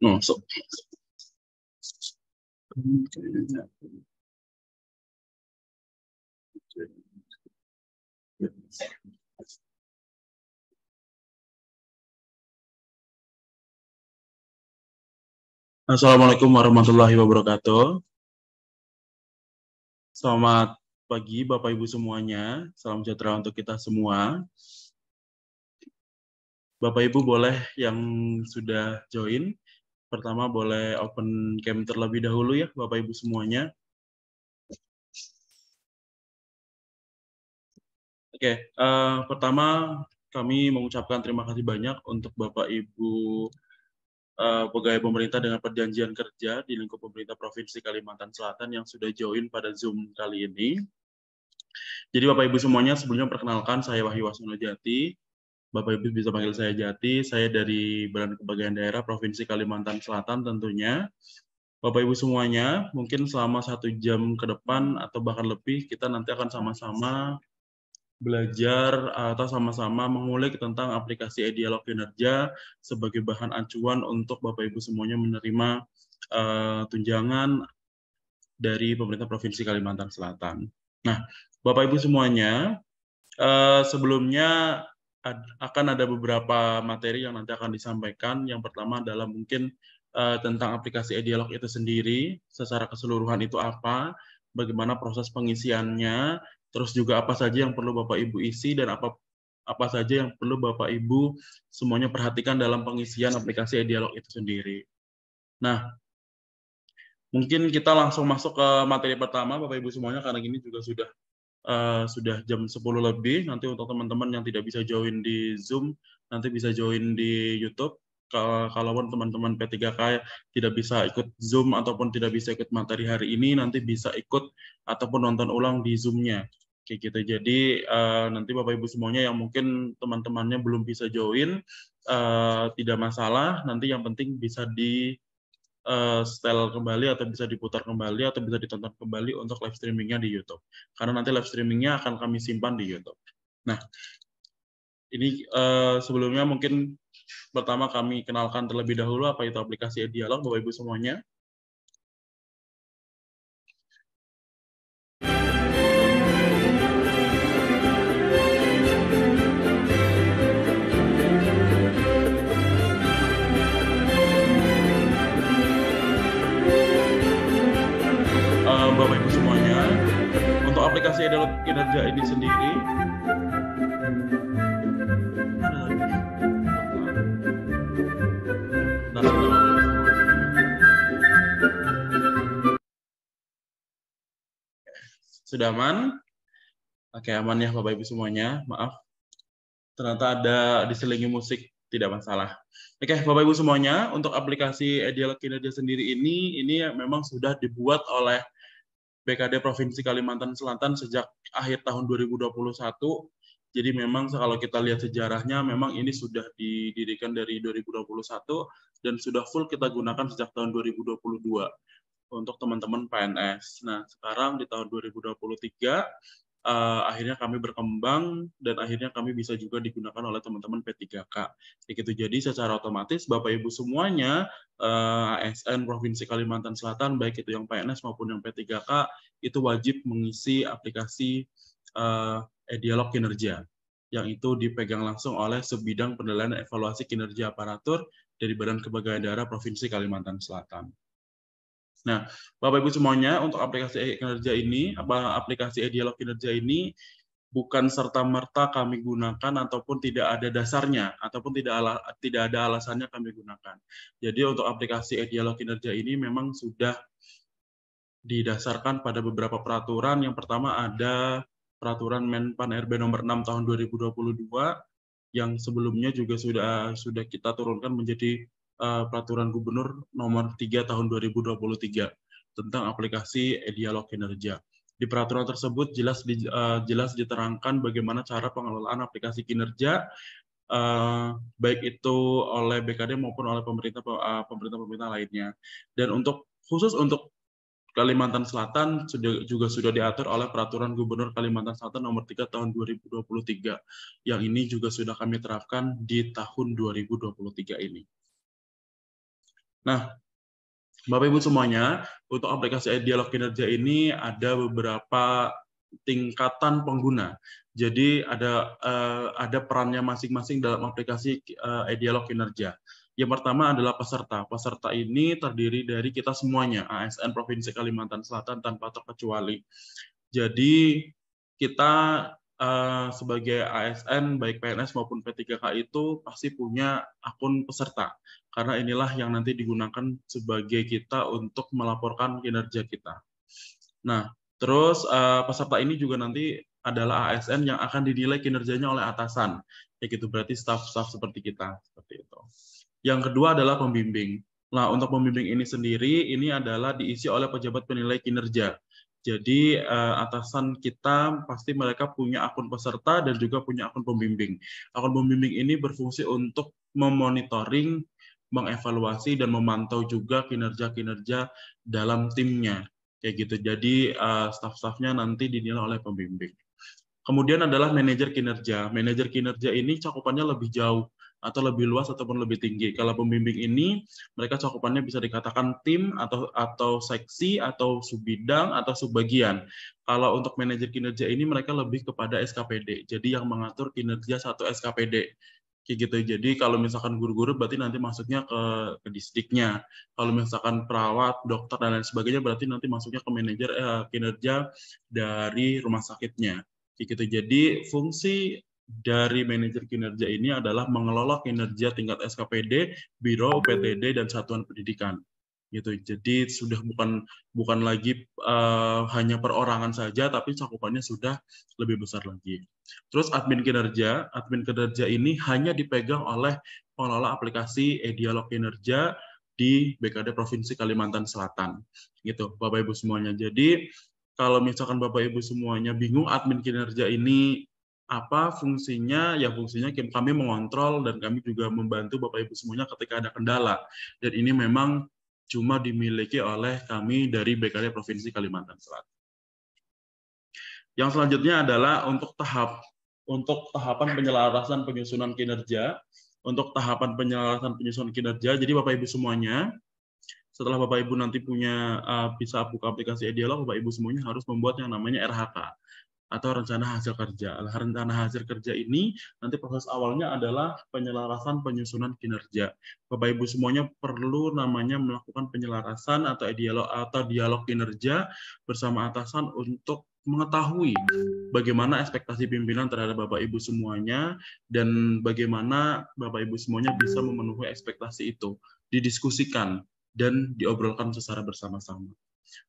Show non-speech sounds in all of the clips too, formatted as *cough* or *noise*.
No, so. Assalamualaikum warahmatullahi wabarakatuh. Selamat pagi Bapak Ibu semuanya. Salam sejahtera untuk kita semua. Bapak Ibu boleh yang sudah join pertama boleh open cam terlebih dahulu ya Bapak Ibu semuanya. Oke, uh, pertama kami mengucapkan terima kasih banyak untuk Bapak Ibu uh, pegawai pemerintah dengan perjanjian kerja di lingkup pemerintah Provinsi Kalimantan Selatan yang sudah join pada Zoom kali ini. Jadi Bapak Ibu semuanya sebelumnya perkenalkan saya Wahyu Wasono Jati, Bapak Ibu bisa panggil saya Jati. Saya dari Badan Kebagian Daerah Provinsi Kalimantan Selatan tentunya. Bapak Ibu semuanya, mungkin selama satu jam ke depan atau bahkan lebih, kita nanti akan sama-sama belajar atau sama-sama mengulik tentang aplikasi e-dialog kinerja sebagai bahan acuan untuk Bapak Ibu semuanya menerima uh, tunjangan dari pemerintah Provinsi Kalimantan Selatan. Nah, Bapak Ibu semuanya, uh, sebelumnya akan ada beberapa materi yang nanti akan disampaikan. Yang pertama adalah mungkin eh, tentang aplikasi e itu sendiri, secara keseluruhan itu apa, bagaimana proses pengisiannya, terus juga apa saja yang perlu Bapak Ibu isi dan apa apa saja yang perlu Bapak Ibu semuanya perhatikan dalam pengisian aplikasi e itu sendiri. Nah, mungkin kita langsung masuk ke materi pertama Bapak Ibu semuanya karena ini juga sudah Eh, sudah jam 10 lebih. Nanti untuk teman-teman yang tidak bisa join di Zoom, nanti bisa join di YouTube. kalau teman-teman P3K tidak bisa ikut Zoom ataupun tidak bisa ikut materi hari ini, nanti bisa ikut ataupun nonton ulang di Zoom-nya. Oke, gitu. Jadi uh, nanti Bapak Ibu semuanya yang mungkin teman-temannya belum bisa join, uh, tidak masalah. Nanti yang penting bisa di uh, setel kembali atau bisa diputar kembali atau bisa ditonton kembali untuk live streamingnya di YouTube. Karena nanti live streamingnya akan kami simpan di YouTube. Nah, ini uh, sebelumnya mungkin pertama kami kenalkan terlebih dahulu apa itu aplikasi dialog Bapak Ibu semuanya. masih adalah kinerja ini sendiri nah, Sudah aman? Oke, aman ya Bapak Ibu semuanya. Maaf. Ternyata ada diselingi musik, tidak masalah. Oke, Bapak Ibu semuanya, untuk aplikasi Ideal Kinerja sendiri ini ini memang sudah dibuat oleh BKD Provinsi Kalimantan Selatan sejak akhir tahun 2021. Jadi memang kalau kita lihat sejarahnya memang ini sudah didirikan dari 2021 dan sudah full kita gunakan sejak tahun 2022 untuk teman-teman PNS. Nah, sekarang di tahun 2023 uh, akhirnya kami berkembang dan akhirnya kami bisa juga digunakan oleh teman-teman P3K. Begitu jadi secara otomatis Bapak Ibu semuanya uh, eh, ASN Provinsi Kalimantan Selatan baik itu yang PNS maupun yang P3K itu wajib mengisi aplikasi uh, e-dialog kinerja yang itu dipegang langsung oleh sebidang penilaian evaluasi kinerja aparatur dari Badan Kepegawaian Daerah Provinsi Kalimantan Selatan. Nah, Bapak Ibu semuanya, untuk aplikasi kinerja ini, apa aplikasi e-dialog kinerja ini bukan serta merta kami gunakan ataupun tidak ada dasarnya ataupun tidak ala, tidak ada alasannya kami gunakan. Jadi untuk aplikasi e-dialog kinerja ini memang sudah didasarkan pada beberapa peraturan. Yang pertama ada peraturan Menpan RB nomor 6 tahun 2022 yang sebelumnya juga sudah sudah kita turunkan menjadi uh, peraturan gubernur nomor 3 tahun 2023 tentang aplikasi e-dialog kinerja. Di peraturan tersebut jelas di, uh, jelas diterangkan bagaimana cara pengelolaan aplikasi kinerja uh, baik itu oleh BKD maupun oleh pemerintah uh, pemerintah pemerintah lainnya. Dan untuk khusus untuk Kalimantan Selatan sudah, juga sudah diatur oleh peraturan Gubernur Kalimantan Selatan nomor 3 tahun 2023 yang ini juga sudah kami terapkan di tahun 2023 ini. Nah, Bapak Ibu semuanya, untuk aplikasi Dialog Kinerja ini ada beberapa tingkatan pengguna. Jadi ada uh, ada perannya masing-masing dalam aplikasi uh, eh, dialog kinerja. Yang pertama adalah peserta. Peserta ini terdiri dari kita semuanya, ASN Provinsi Kalimantan Selatan tanpa terkecuali. Jadi kita Eh, sebagai ASN baik PNS maupun P3K itu pasti punya akun peserta karena inilah yang nanti digunakan sebagai kita untuk melaporkan kinerja kita. Nah, terus uh, peserta ini juga nanti adalah ASN yang akan dinilai kinerjanya oleh atasan, Ya, yaitu berarti staff-staff seperti kita seperti itu. Yang kedua adalah pembimbing. Nah, untuk pembimbing ini sendiri ini adalah diisi oleh pejabat penilai kinerja jadi uh, atasan kita pasti mereka punya akun peserta dan juga punya akun pembimbing. Akun pembimbing ini berfungsi untuk memonitoring, mengevaluasi dan memantau juga kinerja-kinerja dalam timnya. Kayak gitu. Jadi uh, staff-staffnya nanti dinilai oleh pembimbing. Kemudian adalah manajer kinerja. Manajer kinerja ini cakupannya lebih jauh atau lebih luas ataupun lebih tinggi. Kalau pembimbing ini mereka cakupannya bisa dikatakan tim atau atau seksi atau subbidang atau subbagian. Kalau untuk manajer kinerja ini mereka lebih kepada SKPD. Jadi yang mengatur kinerja satu SKPD kayak gitu. Jadi kalau misalkan guru-guru berarti nanti masuknya ke, ke distriknya. Kalau misalkan perawat, dokter dan lain sebagainya berarti nanti masuknya ke manajer eh, kinerja dari rumah sakitnya. Kayak gitu. Jadi fungsi dari manajer kinerja ini adalah mengelola kinerja tingkat SKPD, Biro, hmm. PTD, dan Satuan Pendidikan. Gitu. Jadi sudah bukan bukan lagi uh, hanya perorangan saja, tapi cakupannya sudah lebih besar lagi. Terus admin kinerja, admin kinerja ini hanya dipegang oleh pengelola aplikasi e-dialog kinerja di BKD Provinsi Kalimantan Selatan. Gitu, Bapak Ibu semuanya. Jadi kalau misalkan Bapak Ibu semuanya bingung admin kinerja ini apa fungsinya ya fungsinya kami mengontrol dan kami juga membantu Bapak Ibu semuanya ketika ada kendala dan ini memang cuma dimiliki oleh kami dari BKD Provinsi Kalimantan Selatan. Yang selanjutnya adalah untuk tahap untuk tahapan penyelarasan penyusunan kinerja, untuk tahapan penyelarasan penyusunan kinerja. Jadi Bapak Ibu semuanya, setelah Bapak Ibu nanti punya uh, bisa buka aplikasi e-dialog, Bapak Ibu semuanya harus membuat yang namanya RHK atau rencana hasil kerja. Nah, rencana hasil kerja ini nanti proses awalnya adalah penyelarasan penyusunan kinerja. Bapak Ibu semuanya perlu namanya melakukan penyelarasan atau dialog atau dialog kinerja bersama atasan untuk mengetahui bagaimana ekspektasi pimpinan terhadap Bapak Ibu semuanya dan bagaimana Bapak Ibu semuanya bisa memenuhi ekspektasi itu. Didiskusikan dan diobrolkan secara bersama-sama.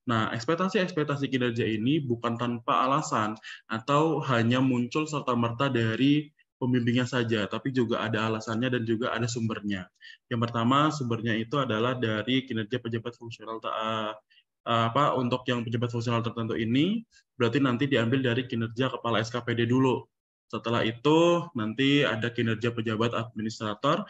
Nah, ekspektasi-ekspektasi kinerja ini bukan tanpa alasan atau hanya muncul serta-merta dari pembimbingnya saja, tapi juga ada alasannya dan juga ada sumbernya. Yang pertama, sumbernya itu adalah dari kinerja pejabat fungsional eh, eh, apa untuk yang pejabat fungsional tertentu ini berarti nanti diambil dari kinerja kepala SKPD dulu. Setelah itu nanti ada kinerja pejabat administrator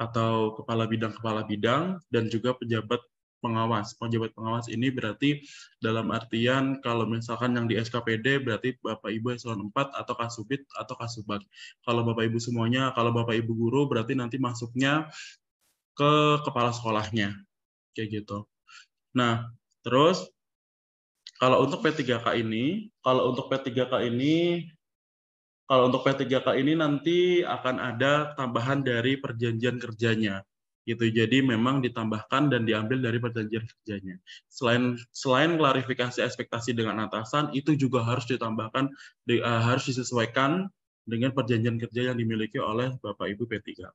atau kepala bidang kepala bidang dan juga pejabat pengawas. Pejabat pengawas ini berarti dalam artian kalau misalkan yang di SKPD berarti Bapak Ibu eselon 4 atau kasubit atau kasubag. Kalau Bapak Ibu semuanya, kalau Bapak Ibu guru berarti nanti masuknya ke kepala sekolahnya. Kayak gitu. Nah, terus kalau untuk P3K ini, kalau untuk P3K ini kalau untuk P3K ini nanti akan ada tambahan dari perjanjian kerjanya gitu jadi memang ditambahkan dan diambil dari perjanjian kerjanya selain selain klarifikasi ekspektasi dengan atasan itu juga harus ditambahkan di, uh, harus disesuaikan dengan perjanjian kerja yang dimiliki oleh Bapak Ibu P3K.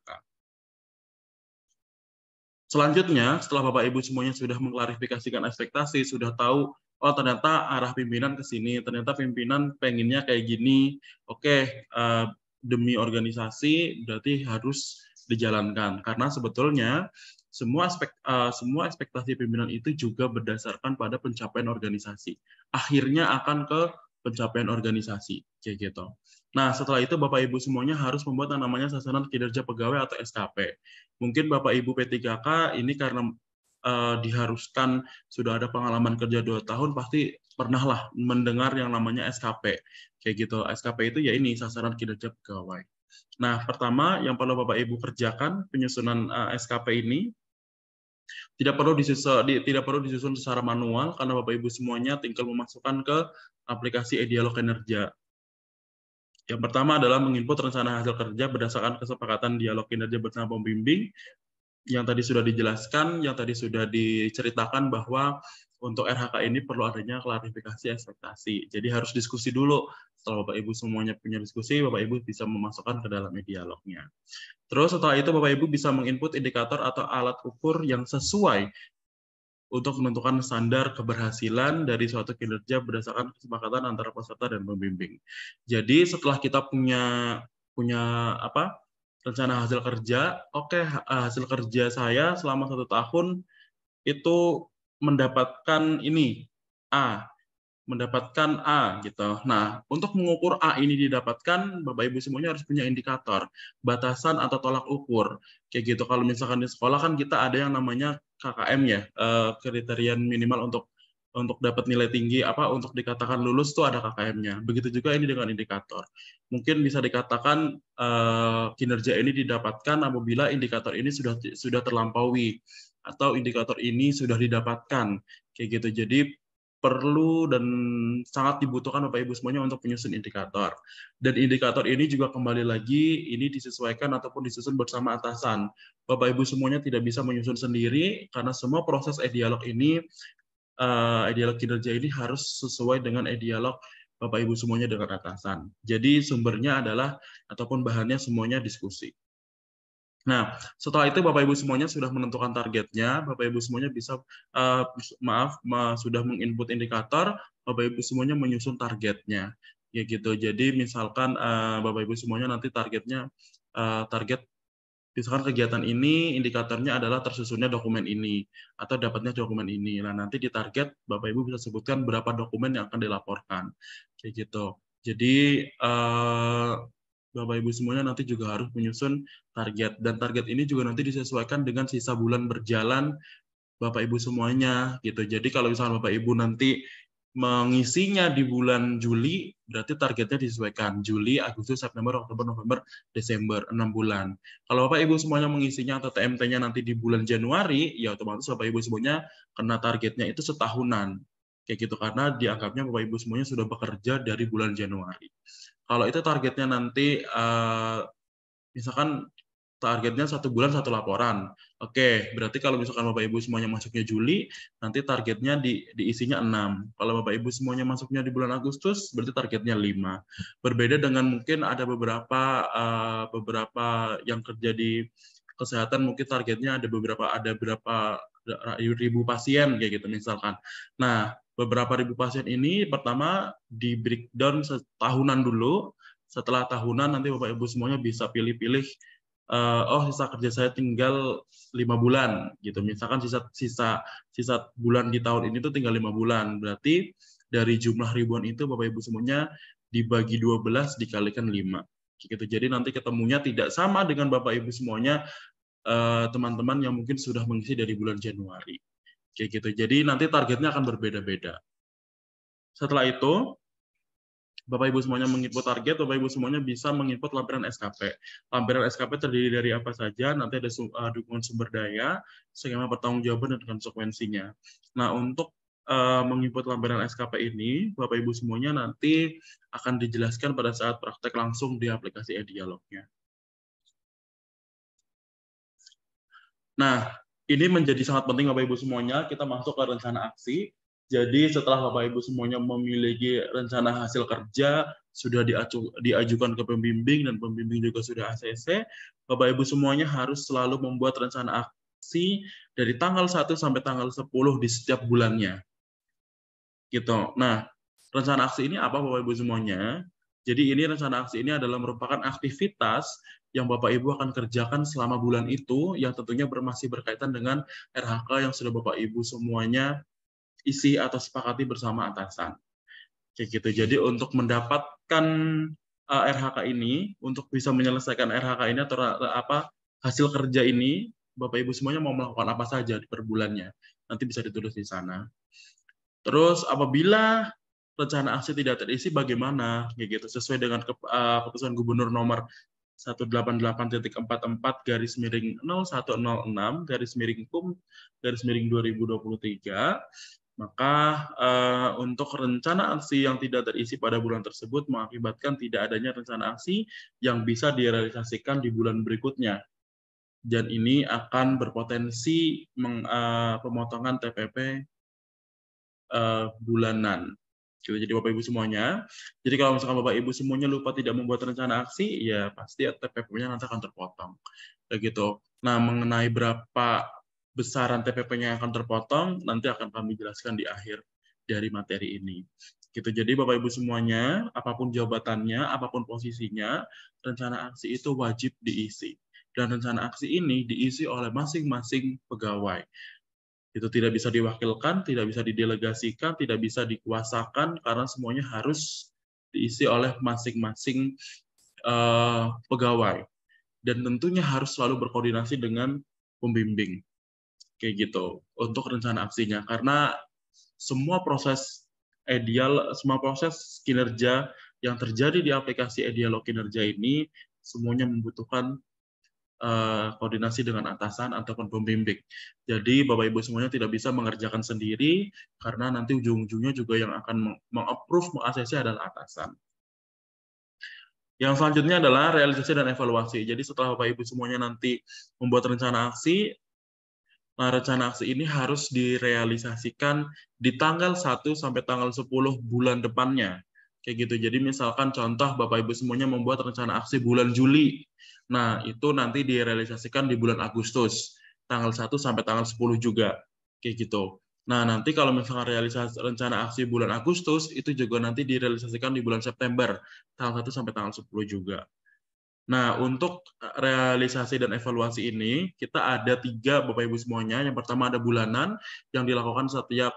Selanjutnya, setelah Bapak Ibu semuanya sudah mengklarifikasikan ekspektasi, sudah tahu oh ternyata arah pimpinan ke sini, ternyata pimpinan pengennya kayak gini. Oke, okay, uh, eh, demi organisasi berarti harus dijalankan karena sebetulnya semua aspek uh, semua ekspektasi pimpinan itu juga berdasarkan pada pencapaian organisasi. Akhirnya akan ke pencapaian organisasi kayak gitu. Nah, setelah itu Bapak Ibu semuanya harus membuat yang namanya sasaran kinerja pegawai atau SKP. Mungkin Bapak Ibu P3K ini karena uh, diharuskan sudah ada pengalaman kerja dua tahun pasti pernahlah mendengar yang namanya SKP. Kayak gitu. SKP itu ya ini sasaran kinerja pegawai. Nah, pertama yang perlu Bapak Ibu kerjakan penyusunan uh, eh, SKP ini tidak perlu disusun di, tidak perlu disusun secara manual karena Bapak Ibu semuanya tinggal memasukkan ke aplikasi Edialog dialog kinerja. Yang pertama adalah menginput rencana hasil kerja berdasarkan kesepakatan dialog kinerja bersama pembimbing yang tadi sudah dijelaskan, yang tadi sudah diceritakan bahwa untuk RHK ini perlu adanya klarifikasi ekspektasi. Jadi harus diskusi dulu. Setelah Bapak Ibu semuanya punya diskusi, Bapak Ibu bisa memasukkan ke dalam dialognya. Terus setelah itu Bapak Ibu bisa menginput indikator atau alat ukur yang sesuai untuk menentukan standar keberhasilan dari suatu kinerja berdasarkan kesepakatan antara peserta dan pembimbing. Jadi setelah kita punya punya apa rencana hasil kerja, oke okay, hasil kerja saya selama satu tahun itu mendapatkan ini A, mendapatkan A gitu. Nah, untuk mengukur A ini didapatkan, Bapak Ibu semuanya harus punya indikator, batasan atau tolak ukur. Kayak gitu. Kalau misalkan di sekolah kan kita ada yang namanya KKM ya, eh, kriteria minimal untuk untuk dapat nilai tinggi apa untuk dikatakan lulus tuh ada KKM-nya. Begitu juga ini dengan indikator. Mungkin bisa dikatakan eh, kinerja ini didapatkan apabila indikator ini sudah sudah terlampaui atau indikator ini sudah didapatkan kayak gitu. Jadi perlu dan sangat dibutuhkan Bapak Ibu semuanya untuk menyusun indikator. Dan indikator ini juga kembali lagi ini disesuaikan ataupun disusun bersama atasan. Bapak Ibu semuanya tidak bisa menyusun sendiri karena semua proses e-dialog ini uh, e-dialog kinerja ini harus sesuai dengan e-dialog Bapak Ibu semuanya dengan atasan. Jadi sumbernya adalah ataupun bahannya semuanya diskusi. Nah, setelah itu Bapak Ibu semuanya sudah menentukan targetnya, Bapak Ibu semuanya bisa uh, maaf ma sudah menginput indikator, Bapak Ibu semuanya menyusun targetnya. Ya gitu. Jadi misalkan uh, Bapak Ibu semuanya nanti targetnya uh, target misalkan kegiatan ini indikatornya adalah tersusunnya dokumen ini atau dapatnya dokumen ini. Nah, nanti di target Bapak Ibu bisa sebutkan berapa dokumen yang akan dilaporkan. Kayak gitu. Jadi eh, Bapak Ibu semuanya nanti juga harus menyusun target dan target ini juga nanti disesuaikan dengan sisa bulan berjalan Bapak Ibu semuanya gitu. Jadi kalau misalnya Bapak Ibu nanti mengisinya di bulan Juli, berarti targetnya disesuaikan. Juli, Agustus, September, Oktober, November, Desember, enam bulan. Kalau Bapak-Ibu semuanya mengisinya atau TMT-nya nanti di bulan Januari, ya otomatis Bapak-Ibu semuanya kena targetnya itu setahunan. Kayak gitu, karena dianggapnya Bapak-Ibu semuanya sudah bekerja dari bulan Januari kalau itu targetnya nanti uh, misalkan targetnya satu bulan satu laporan. Oke, berarti kalau misalkan Bapak Ibu semuanya masuknya Juli, nanti targetnya di diisinya 6. Kalau Bapak Ibu semuanya masuknya di bulan Agustus, berarti targetnya lima. Berbeda dengan mungkin ada beberapa uh, beberapa yang kerja di kesehatan mungkin targetnya ada beberapa ada berapa ribu pasien kayak gitu misalkan. Nah, beberapa ribu pasien ini pertama di breakdown setahunan dulu. Setelah tahunan nanti Bapak Ibu semuanya bisa pilih-pilih uh, oh sisa kerja saya tinggal lima bulan gitu misalkan sisa sisa sisa bulan di tahun ini tuh tinggal lima bulan berarti dari jumlah ribuan itu bapak ibu semuanya dibagi 12 dikalikan lima, gitu jadi nanti ketemunya tidak sama dengan bapak ibu semuanya eh, teman-teman uh, teman -teman yang mungkin sudah mengisi dari bulan Januari Kayak gitu. Jadi nanti targetnya akan berbeda-beda. Setelah itu, Bapak Ibu semuanya menginput target, Bapak Ibu semuanya bisa menginput lampiran SKP. Lampiran SKP terdiri dari apa saja, nanti ada eh, dukungan sumber daya, skema pertanggungjawaban dan konsekuensinya. Nah, untuk uh, menginput lampiran SKP ini, Bapak Ibu semuanya nanti akan dijelaskan pada saat praktek langsung di aplikasi e-dialognya. Nah, ini menjadi sangat penting Bapak Ibu semuanya. Kita masuk ke rencana aksi. Jadi setelah Bapak Ibu semuanya memiliki rencana hasil kerja, sudah diacu, diajukan ke pembimbing dan pembimbing juga sudah ACC, Bapak Ibu semuanya harus selalu membuat rencana aksi dari tanggal 1 sampai tanggal 10 di setiap bulannya. Gitu. Nah, rencana aksi ini apa Bapak Ibu semuanya? Jadi ini rencana aksi ini adalah merupakan aktivitas yang Bapak Ibu akan kerjakan selama bulan itu yang tentunya masih berkaitan dengan RHK yang sudah Bapak Ibu semuanya isi atau sepakati bersama atasan. Oke, gitu. Jadi untuk mendapatkan eh, RHK ini, untuk bisa menyelesaikan RHK ini atau eh, apa hasil kerja ini, Bapak Ibu semuanya mau melakukan apa saja per bulannya. Nanti bisa ditulis di sana. Terus apabila rencana aksi tidak terisi bagaimana ya gitu sesuai dengan ke, uh, keputusan gubernur nomor 188.44 garis miring 0106 garis miring kum garis miring 2023 maka uh, untuk rencana aksi yang tidak terisi pada bulan tersebut mengakibatkan tidak adanya rencana aksi yang bisa direalisasikan di bulan berikutnya dan ini akan berpotensi meng, uh, pemotongan TPP uh, bulanan gitu. Jadi Bapak Ibu semuanya, jadi kalau misalkan Bapak Ibu semuanya lupa tidak membuat rencana aksi, ya pasti TPP-nya nanti akan terpotong. Begitu. Nah, mengenai berapa besaran TPP-nya yang akan terpotong, nanti akan kami jelaskan di akhir dari materi ini. Gitu. Jadi Bapak Ibu semuanya, apapun jabatannya, apapun posisinya, rencana aksi itu wajib diisi. Dan rencana aksi ini diisi oleh masing-masing pegawai itu tidak bisa diwakilkan, tidak bisa didelegasikan, tidak bisa dikuasakan karena semuanya harus diisi oleh masing-masing uh, pegawai dan tentunya harus selalu berkoordinasi dengan pembimbing kayak gitu untuk rencana aksinya karena semua proses ideal semua proses kinerja yang terjadi di aplikasi ideal kinerja ini semuanya membutuhkan Eh, koordinasi dengan atasan ataupun pembimbing. Jadi Bapak Ibu semuanya tidak bisa mengerjakan sendiri karena nanti ujung-ujungnya juga yang akan mengapprove, mengasesi adalah atasan. Yang selanjutnya adalah realisasi dan evaluasi. Jadi setelah Bapak Ibu semuanya nanti membuat rencana aksi, Nah, rencana aksi ini harus direalisasikan di tanggal 1 sampai tanggal 10 bulan depannya. Kayak gitu. Jadi misalkan contoh Bapak Ibu semuanya membuat rencana aksi bulan Juli. Nah, itu nanti direalisasikan di bulan Agustus, tanggal 1 sampai tanggal 10 juga. Kayak gitu. Nah, nanti kalau misalnya realisasi rencana aksi bulan Agustus, itu juga nanti direalisasikan di bulan September, tanggal 1 sampai tanggal 10 juga. Nah, untuk e, realisasi dan evaluasi ini, kita ada tiga Bapak-Ibu semuanya. Yang pertama ada bulanan yang dilakukan setiap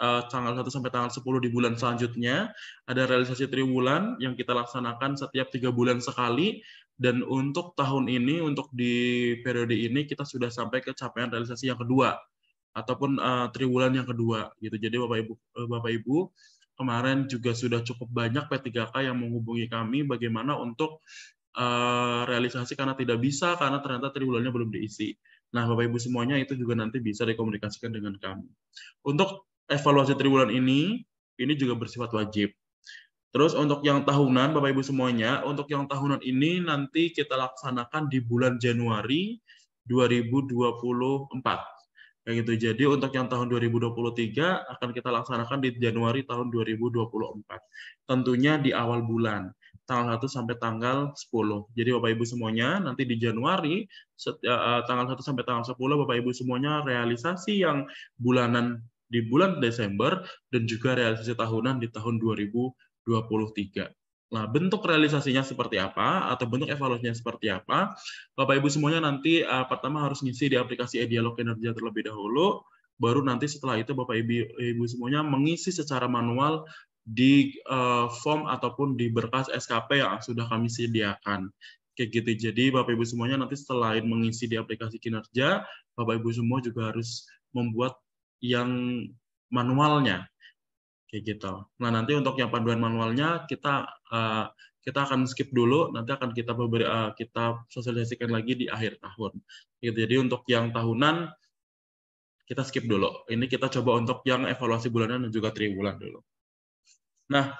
e, tanggal 1 sampai tanggal 10 di bulan selanjutnya. Ada realisasi triwulan yang kita laksanakan setiap tiga bulan sekali. Dan untuk tahun ini, untuk di periode ini kita sudah sampai ke capaian realisasi yang kedua ataupun uh, triwulan yang kedua gitu. Jadi Bapak Ibu eh, Bapak Ibu kemarin juga sudah cukup banyak P3K yang menghubungi kami bagaimana untuk uh, realisasi karena tidak bisa karena ternyata triwulannya belum diisi. Nah, Bapak Ibu semuanya itu juga nanti bisa dikomunikasikan dengan kami. Untuk evaluasi triwulan ini, ini juga bersifat wajib. Terus untuk yang tahunan, Bapak Ibu semuanya, untuk yang tahunan ini nanti kita laksanakan di bulan Januari 2024. Kayak gitu. Jadi untuk yang tahun 2023 akan kita laksanakan di Januari tahun 2024. Tentunya di awal bulan, tanggal 1 sampai tanggal 10. Jadi Bapak Ibu semuanya nanti di Januari eh, eh, tanggal 1 sampai tanggal 10 Bapak Ibu semuanya realisasi yang bulanan di bulan Desember dan juga realisasi tahunan di tahun 2024. 2023. Nah, bentuk realisasinya seperti apa atau bentuk evaluasinya seperti apa? Bapak Ibu semuanya nanti uh, pertama harus ngisi di aplikasi Edialog kinerja terlebih dahulu, baru nanti setelah itu Bapak Ibu Ibu semuanya mengisi secara manual di uh, form ataupun di berkas SKP yang sudah kami sediakan. Kayak gitu. Jadi Bapak Ibu semuanya nanti selain mengisi di aplikasi kinerja, Bapak Ibu semua juga harus membuat yang manualnya kayak gitu. Nah nanti untuk yang panduan manualnya kita uh, kita akan skip dulu, nanti akan kita beri, uh, eh, kita sosialisasikan lagi di akhir tahun. Gitu. Jadi untuk yang tahunan kita skip dulu. Ini kita coba untuk yang evaluasi bulanan dan juga triwulan dulu. Nah,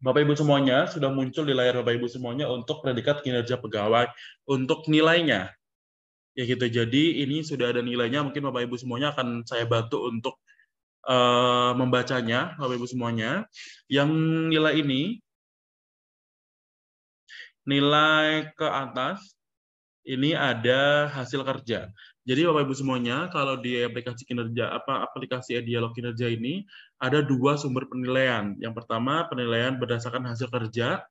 Bapak Ibu semuanya sudah muncul di layar Bapak Ibu semuanya untuk predikat kinerja pegawai untuk nilainya. Ya gitu. Jadi ini sudah ada nilainya, mungkin Bapak Ibu semuanya akan saya bantu untuk uh, membacanya, Bapak Ibu semuanya. Yang nilai ini nilai ke atas ini ada hasil kerja. Jadi Bapak Ibu semuanya, kalau di aplikasi kinerja apa aplikasi dialog kinerja ini ada dua sumber penilaian. Yang pertama penilaian berdasarkan hasil kerja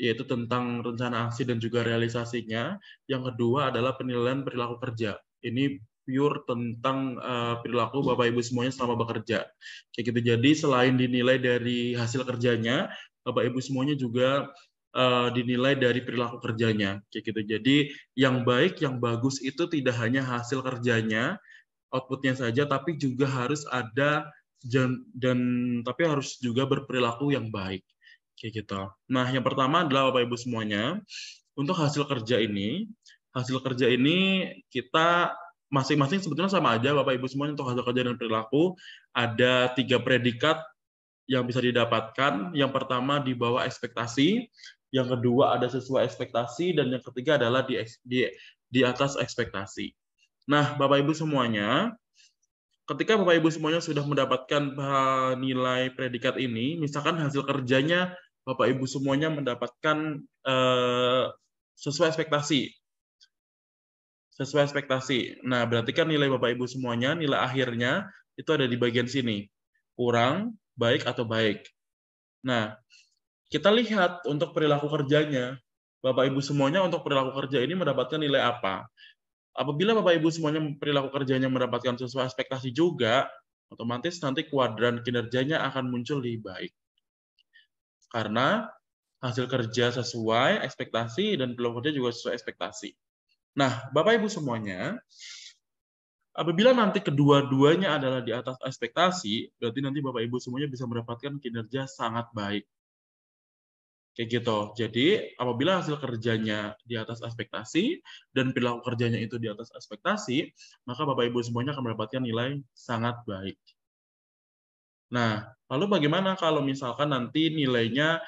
yaitu tentang rencana aksi dan juga realisasinya. Yang kedua adalah penilaian perilaku kerja. Ini pure tentang uh, perilaku Bapak Ibu semuanya selama bekerja. Kayak gitu. Jadi selain dinilai dari hasil kerjanya, Bapak Ibu semuanya juga uh, dinilai dari perilaku kerjanya. Kayak gitu. Jadi yang baik, yang bagus itu tidak hanya hasil kerjanya, outputnya saja, tapi juga harus ada dan, dan tapi harus juga berperilaku yang baik. Kayak gitu. Nah, yang pertama adalah Bapak Ibu semuanya, untuk hasil kerja ini, hasil kerja ini kita masing-masing sebetulnya sama aja Bapak Ibu semuanya untuk hasil kerja dan perilaku ada tiga predikat yang bisa didapatkan. Yang pertama di bawah ekspektasi, yang kedua ada sesuai ekspektasi dan yang ketiga adalah di di, di atas ekspektasi. Nah, Bapak Ibu semuanya, ketika Bapak Ibu semuanya sudah mendapatkan eh, nilai predikat ini, misalkan hasil kerjanya Bapak Ibu semuanya mendapatkan eh, sesuai ekspektasi sesuai ekspektasi. Nah, berarti kan nilai Bapak Ibu semuanya, nilai akhirnya itu ada di bagian sini. Kurang, baik, atau baik. Nah, kita lihat untuk perilaku kerjanya. Bapak Ibu semuanya untuk perilaku kerja ini mendapatkan nilai apa? Apabila Bapak Ibu semuanya perilaku kerjanya mendapatkan sesuai ekspektasi juga, otomatis nanti kuadran kinerjanya akan muncul di baik. Karena hasil kerja sesuai ekspektasi dan perilaku kerja juga sesuai ekspektasi. Nah, Bapak Ibu semuanya, apabila nanti kedua-duanya adalah di atas ekspektasi, berarti nanti Bapak Ibu semuanya bisa mendapatkan kinerja sangat baik. Kayak gitu. Jadi, apabila hasil kerjanya di atas ekspektasi dan perilaku kerjanya itu di atas ekspektasi, maka Bapak Ibu semuanya akan mendapatkan nilai sangat baik. Nah, lalu bagaimana kalau misalkan nanti nilainya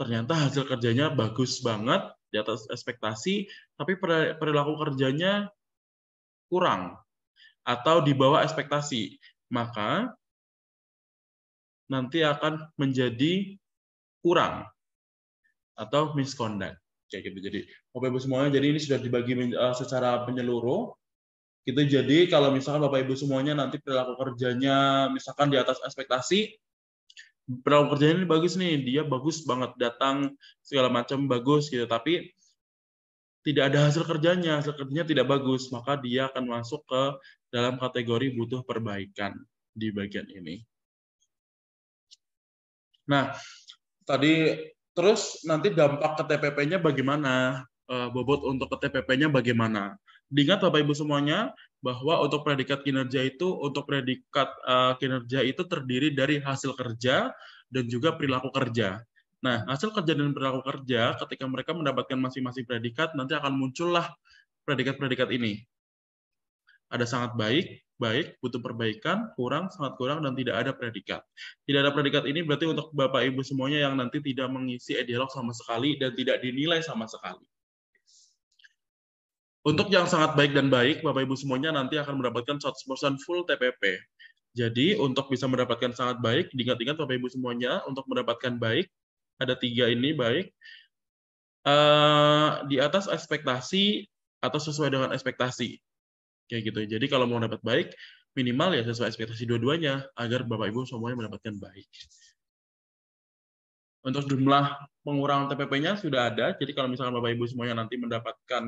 ternyata hasil kerjanya bagus banget, di atas ekspektasi, tapi perilaku kerjanya kurang atau di bawah ekspektasi, maka nanti akan menjadi kurang atau misconduct kayak gitu. Jadi Bapak Ibu semuanya, jadi ini sudah dibagi eh, secara menyeluruh. Gitu. Jadi kalau misalkan Bapak Ibu semuanya nanti perilaku kerjanya misalkan di atas ekspektasi, penawaran kerjanya ini bagus nih, dia bagus banget datang segala macam bagus gitu, tapi tidak ada hasil kerjanya, hasil kerjanya tidak bagus, maka dia akan masuk ke dalam kategori butuh perbaikan di bagian ini. Nah, tadi terus nanti dampak ke TPP-nya bagaimana? Eh, bobot untuk ke TPP-nya bagaimana? Diingat Bapak Ibu semuanya, bahwa untuk predikat kinerja itu untuk predikat uh, kinerja itu terdiri dari hasil kerja dan juga perilaku kerja. Nah, hasil kerja dan perilaku kerja ketika mereka mendapatkan masing-masing predikat nanti akan muncullah predikat-predikat ini. Ada sangat baik, baik, butuh perbaikan, kurang, sangat kurang, dan tidak ada predikat. Tidak ada predikat ini berarti untuk Bapak Ibu semuanya yang nanti tidak mengisi e-dialog sama sekali dan tidak dinilai sama sekali. Untuk yang sangat baik dan baik, Bapak Ibu semuanya nanti akan mendapatkan 100% full TPP. Jadi untuk bisa mendapatkan sangat baik, diingat-ingat Bapak Ibu semuanya, untuk mendapatkan baik, ada tiga ini baik, uh, di atas ekspektasi atau sesuai dengan ekspektasi. Kayak gitu. Jadi kalau mau dapat baik, minimal ya sesuai ekspektasi dua-duanya, agar Bapak Ibu semuanya mendapatkan baik. Untuk jumlah pengurangan TPP-nya sudah ada, jadi kalau misalkan Bapak Ibu semuanya nanti mendapatkan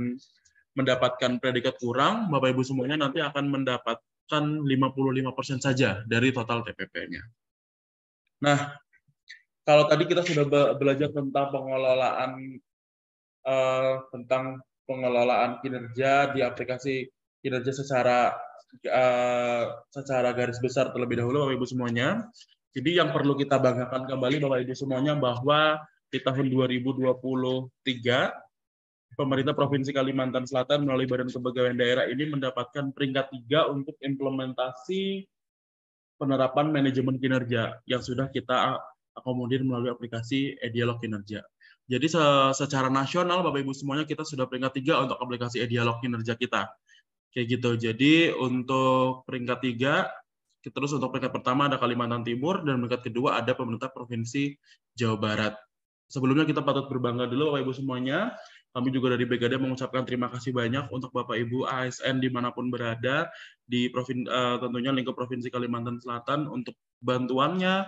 mendapatkan predikat kurang, Bapak Ibu semuanya nanti akan mendapatkan 55% saja dari total TPP-nya. Nah, kalau tadi kita sudah belajar tentang pengelolaan eh, tentang pengelolaan kinerja di aplikasi kinerja secara eh, secara garis besar terlebih dahulu Bapak Ibu semuanya. Jadi yang perlu kita banggakan kembali Bapak Ibu semuanya bahwa di tahun 2023 pemerintah Provinsi Kalimantan Selatan melalui Badan Kepegawaian Daerah ini mendapatkan peringkat tiga untuk implementasi penerapan manajemen kinerja yang sudah kita akomodir melalui aplikasi e-dialog kinerja. Jadi secara nasional Bapak Ibu semuanya kita sudah peringkat tiga untuk aplikasi e-dialog kinerja kita. Kayak gitu. Jadi untuk peringkat tiga, terus untuk peringkat pertama ada Kalimantan Timur dan peringkat kedua ada pemerintah provinsi Jawa Barat. Sebelumnya kita patut berbangga dulu Bapak Ibu semuanya kami juga dari BKD mengucapkan terima kasih banyak untuk Bapak Ibu ASN dimanapun berada di provin, eh, tentunya lingkup provinsi Kalimantan Selatan untuk bantuannya,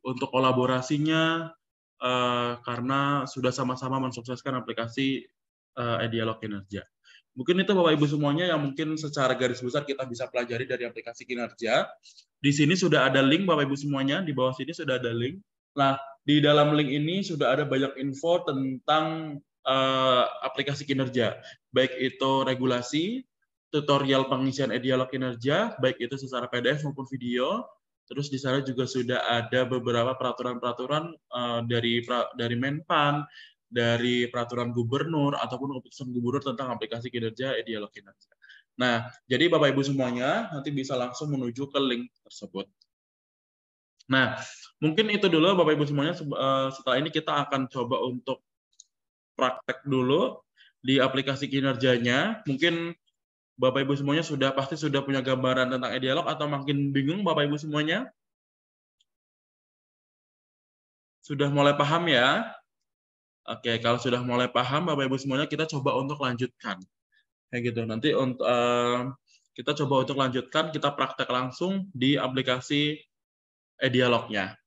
untuk kolaborasinya, eh, karena sudah sama-sama mensukseskan aplikasi uh, Edialog Kinerja. Mungkin itu Bapak Ibu semuanya yang mungkin secara garis besar kita bisa pelajari dari aplikasi Kinerja. Di sini sudah ada link Bapak Ibu semuanya, di bawah sini sudah ada link. Nah, di dalam link ini sudah ada banyak info tentang uh, aplikasi kinerja, baik itu regulasi, tutorial pengisian e-dialog kinerja, baik itu secara PDF maupun video. Terus di sana juga sudah ada beberapa peraturan-peraturan uh, dari pra, dari Menpan, dari peraturan gubernur ataupun keputusan gubernur tentang aplikasi kinerja e-dialog kinerja. Nah, jadi Bapak Ibu semuanya nanti bisa langsung menuju ke link tersebut. Nah, mungkin itu dulu Bapak Ibu semuanya. Eh, setelah ini kita akan coba untuk praktek dulu di aplikasi kinerjanya. Mungkin Bapak Ibu semuanya sudah pasti sudah punya gambaran tentang e-dialog atau makin bingung Bapak Ibu semuanya? Sudah mulai paham ya? Oke, kalau sudah mulai paham Bapak Ibu semuanya kita coba untuk lanjutkan. Kayak gitu. Nanti untuk uh, eh, kita coba untuk lanjutkan kita praktek langsung di aplikasi e-dialognya.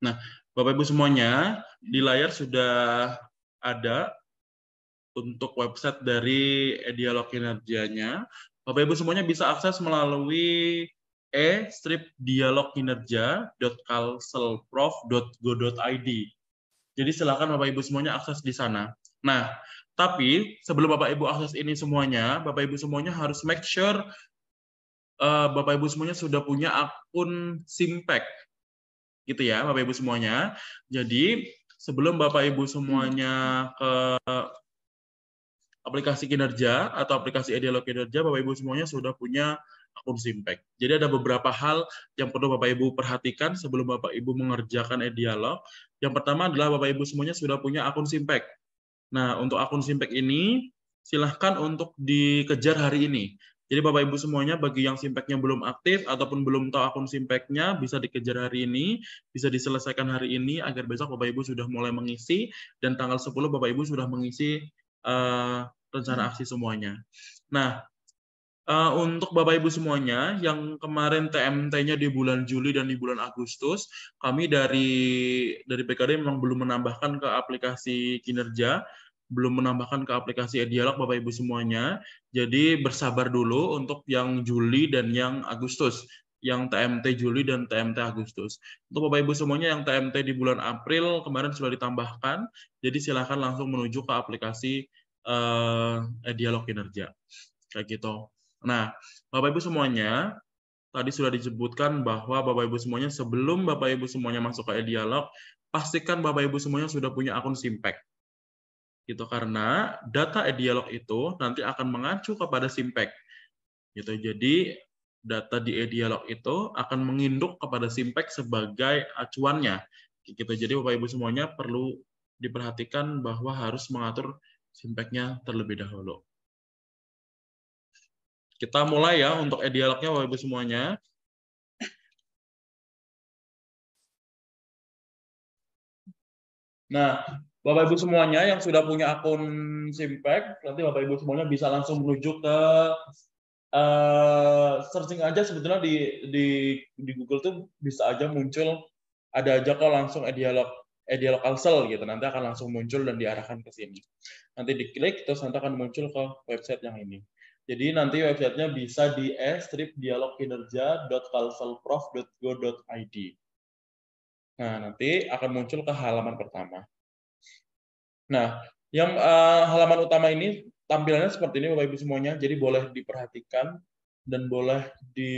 Nah, Bapak Ibu semuanya, di layar sudah ada untuk website dari dialog kinerjanya. Bapak Ibu semuanya bisa akses melalui e strip dialog kinerja.kalselprof.go.id. Jadi silakan Bapak Ibu semuanya akses di sana. Nah, tapi sebelum Bapak Ibu akses ini semuanya, Bapak Ibu semuanya harus make sure uh, Bapak Ibu semuanya sudah punya akun Simpek gitu ya Bapak Ibu semuanya. Jadi sebelum Bapak Ibu semuanya ke aplikasi kinerja atau aplikasi edialog kinerja, Bapak Ibu semuanya sudah punya akun Simpek. Jadi ada beberapa hal yang perlu Bapak Ibu perhatikan sebelum Bapak Ibu mengerjakan e-dialog. Yang pertama adalah Bapak Ibu semuanya sudah punya akun Simpek. Nah, untuk akun Simpek ini silahkan untuk dikejar hari ini. Jadi Bapak Ibu semuanya bagi yang simpeknya belum aktif ataupun belum tahu akun simpeknya bisa dikejar hari ini, bisa diselesaikan hari ini agar besok Bapak Ibu sudah mulai mengisi dan tanggal 10 Bapak Ibu sudah mengisi uh, rencana aksi semuanya. Nah, Uh, untuk Bapak Ibu semuanya yang kemarin TMT-nya di bulan Juli dan di bulan Agustus, kami dari dari PKD memang belum menambahkan ke aplikasi kinerja belum menambahkan ke aplikasi e-dialog Bapak Ibu semuanya. Jadi bersabar dulu untuk yang Juli dan yang Agustus, yang TMT Juli dan TMT Agustus. Untuk Bapak Ibu semuanya yang TMT di bulan April kemarin sudah ditambahkan, jadi silakan langsung menuju ke aplikasi eh, e-dialog kinerja. Kayak gitu. Nah, Bapak Ibu semuanya, tadi sudah disebutkan bahwa Bapak Ibu semuanya sebelum Bapak Ibu semuanya masuk ke e-dialog, pastikan Bapak Ibu semuanya sudah punya akun Simpek gitu karena data e-dialog itu nanti akan mengacu kepada simpek gitu jadi data di e-dialog itu akan menginduk kepada simpek sebagai acuannya gitu jadi bapak ibu semuanya perlu diperhatikan bahwa harus mengatur simpeknya terlebih dahulu kita mulai ya untuk e-dialognya bapak ibu semuanya nah Bapak Ibu semuanya yang sudah punya akun Simpek, nanti Bapak Ibu semuanya bisa langsung menuju ke uh, searching aja sebetulnya di di di Google tuh bisa aja muncul ada aja kok langsung edialog dialog e-dialog Kalsel gitu. Nanti akan langsung muncul dan diarahkan ke sini. Nanti diklik terus nanti akan muncul ke website yang ini. Jadi nanti websitenya bisa di dot dialogkinerjakalselprofgoid Nah, nanti akan muncul ke halaman pertama. Nah, yang uh, halaman utama ini tampilannya seperti ini Bapak Ibu semuanya, jadi boleh diperhatikan dan boleh di,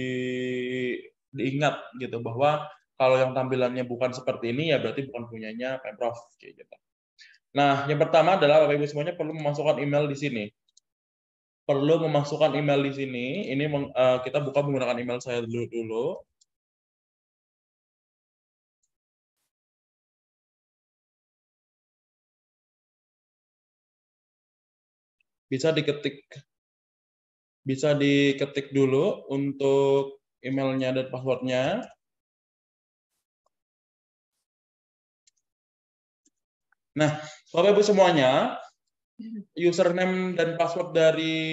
diingat gitu bahwa kalau yang tampilannya bukan seperti ini ya berarti bukan punyanya Pemprov gitu. Nah, yang pertama adalah Bapak Ibu semuanya perlu memasukkan email di sini. Perlu memasukkan email di sini. Ini uh, kita buka menggunakan email saya dulu dulu. bisa diketik bisa diketik dulu untuk emailnya dan passwordnya. Nah, Bapak Ibu semuanya, hmm. username dan password dari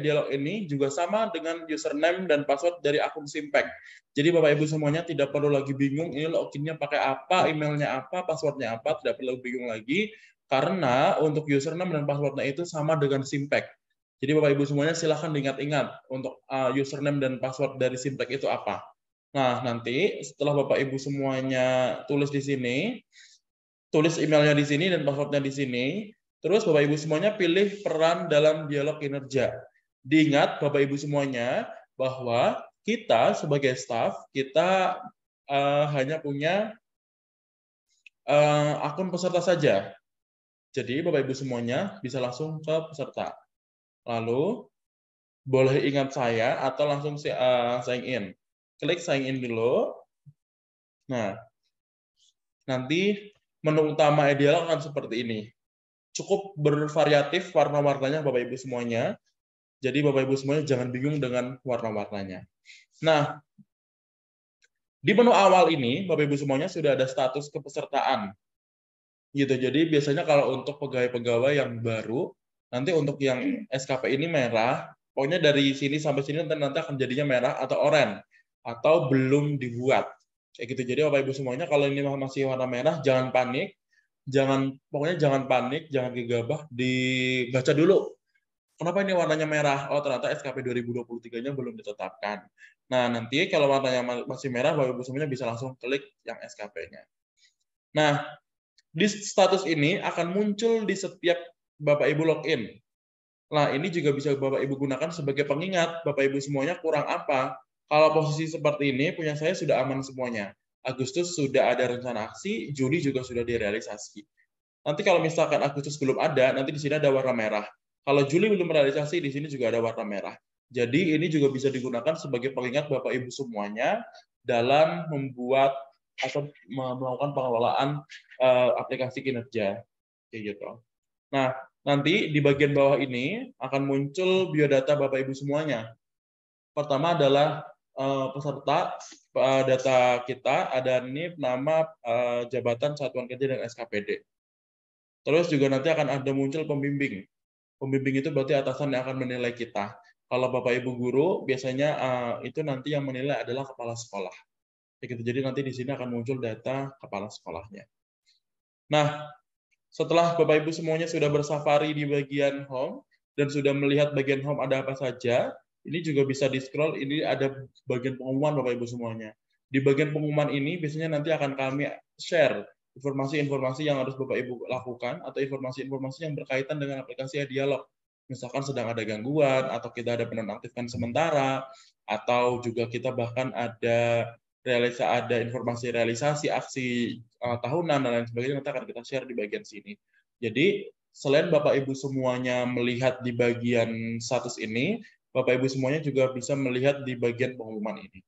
dialog ini juga sama dengan username dan password dari akun Simpek. Jadi Bapak Ibu semuanya tidak perlu lagi bingung ini loginnya pakai apa, emailnya apa, passwordnya apa, tidak perlu bingung lagi. Karena untuk username dan passwordnya itu sama dengan Simpek. Jadi Bapak Ibu semuanya silahkan diingat-ingat untuk uh, username dan password dari Simpek itu apa. Nah, nanti setelah Bapak Ibu semuanya tulis di sini, tulis emailnya di sini dan passwordnya di sini, terus Bapak Ibu semuanya pilih peran dalam dialog kinerja. Diingat Bapak Ibu semuanya bahwa kita sebagai staff, kita uh, hanya punya uh, akun peserta saja. Jadi Bapak Ibu semuanya bisa langsung ke peserta. Lalu boleh ingat saya atau langsung uh, sign in. Klik sign in dulu. Nah, nanti menu utama ideal akan seperti ini. Cukup bervariatif warna-warnanya Bapak Ibu semuanya. Jadi Bapak Ibu semuanya jangan bingung dengan warna-warnanya. Nah, di menu awal ini Bapak Ibu semuanya sudah ada status kepesertaan gitu jadi biasanya kalau untuk pegawai-pegawai yang baru nanti untuk yang SKP ini merah pokoknya dari sini sampai sini nanti, nanti akan jadinya merah atau oranye atau belum dibuat kayak gitu jadi bapak ibu semuanya kalau ini masih warna merah jangan panik jangan pokoknya jangan panik jangan gegabah dibaca dulu kenapa ini warnanya merah? Oh ternyata SKP 2023-nya belum ditetapkan. Nah nanti kalau warnanya masih merah, Bapak Ibu semuanya bisa langsung klik yang SKP-nya. Nah di status ini akan muncul di setiap Bapak Ibu login. Nah, ini juga bisa Bapak Ibu gunakan sebagai pengingat Bapak Ibu semuanya kurang apa. Kalau posisi seperti ini punya saya sudah aman semuanya. Agustus sudah ada rencana aksi, Juli juga sudah direalisasi. Nanti kalau misalkan Agustus belum ada, nanti di sini ada warna merah. Kalau Juli belum realisasi, di sini juga ada warna merah. Jadi ini juga bisa digunakan sebagai pengingat Bapak Ibu semuanya dalam membuat atau melakukan pengelolaan Eh, aplikasi kinerja kayak gitu. Nah, nanti di bagian bawah ini akan muncul biodata Bapak Ibu semuanya. Pertama adalah eh, peserta eh, data kita ada NIP, nama, jabatan, satuan kerja dan SKPD. Terus juga nanti akan ada muncul pembimbing. Pembimbing itu berarti atasan yang akan menilai kita. Kalau Bapak Ibu guru biasanya itu nanti yang menilai adalah kepala sekolah. Gitu. Jadi nanti di sini akan muncul data kepala sekolahnya. Nah, setelah Bapak Ibu semuanya sudah bersafari di bagian home dan sudah melihat bagian home ada apa saja, ini juga bisa di scroll. Ini ada bagian pengumuman Bapak Ibu semuanya. Di bagian pengumuman ini biasanya nanti akan kami share informasi-informasi yang harus Bapak Ibu lakukan atau informasi-informasi yang berkaitan dengan aplikasi dialog. Misalkan sedang ada gangguan atau kita ada penonaktifkan sementara atau juga kita bahkan ada realisa ada informasi realisasi aksi uh, tahunan dan lain sebagainya nanti akan kita share di bagian sini. Jadi selain Bapak Ibu semuanya melihat di bagian status ini, Bapak Ibu semuanya juga bisa melihat di bagian pengumuman ini.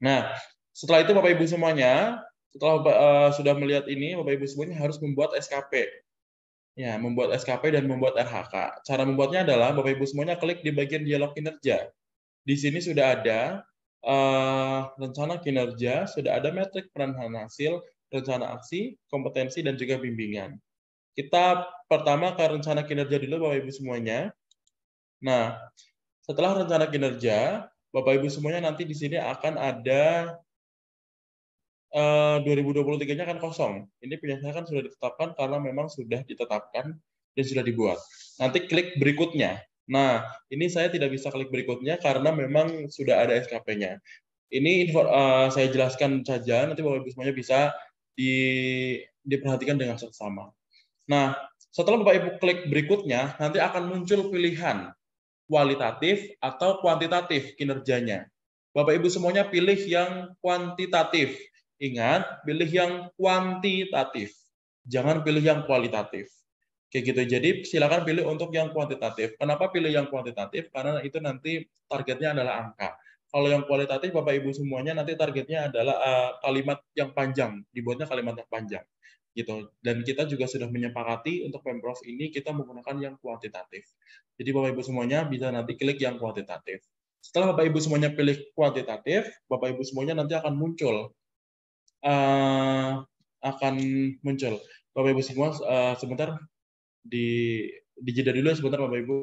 Nah, setelah itu Bapak Ibu semuanya setelah uh, sudah melihat ini Bapak Ibu semuanya harus membuat SKP. Ya, membuat SKP dan membuat RHK. Cara membuatnya adalah Bapak Ibu semuanya klik di bagian dialog kinerja. Di sini sudah ada uh, rencana kinerja, sudah ada metrik penahan hasil, rencana aksi, kompetensi, dan juga bimbingan. Kita pertama ke rencana kinerja dulu Bapak-Ibu semuanya. Nah, setelah rencana kinerja, Bapak-Ibu semuanya nanti di sini akan ada uh, 2023-nya akan kosong. Ini penyelesaian kan sudah ditetapkan karena memang sudah ditetapkan dan sudah dibuat. Nanti klik berikutnya. Nah, ini saya tidak bisa klik berikutnya karena memang sudah ada SKP-nya. Ini info, uh, saya jelaskan saja, nanti Bapak Ibu semuanya bisa di, diperhatikan dengan seksama. Nah, setelah Bapak Ibu klik berikutnya, nanti akan muncul pilihan kualitatif atau kuantitatif kinerjanya. Bapak Ibu semuanya pilih yang kuantitatif. Ingat, pilih yang kuantitatif. Jangan pilih yang kualitatif. Kayak gitu. Jadi silakan pilih untuk yang kuantitatif. Kenapa pilih yang kuantitatif? Karena itu nanti targetnya adalah angka. Kalau yang kualitatif Bapak Ibu semuanya nanti targetnya adalah uh, kalimat yang panjang, dibuatnya kalimat yang panjang gitu. Dan kita juga sudah menyepakati untuk Pemprov ini kita menggunakan yang kuantitatif. Jadi Bapak Ibu semuanya bisa nanti klik yang kuantitatif. Setelah Bapak Ibu semuanya pilih kuantitatif, Bapak Ibu semuanya nanti akan muncul uh, akan muncul. Bapak Ibu semua uh, sebentar di di jeda dulu ya sebentar Bapak Ibu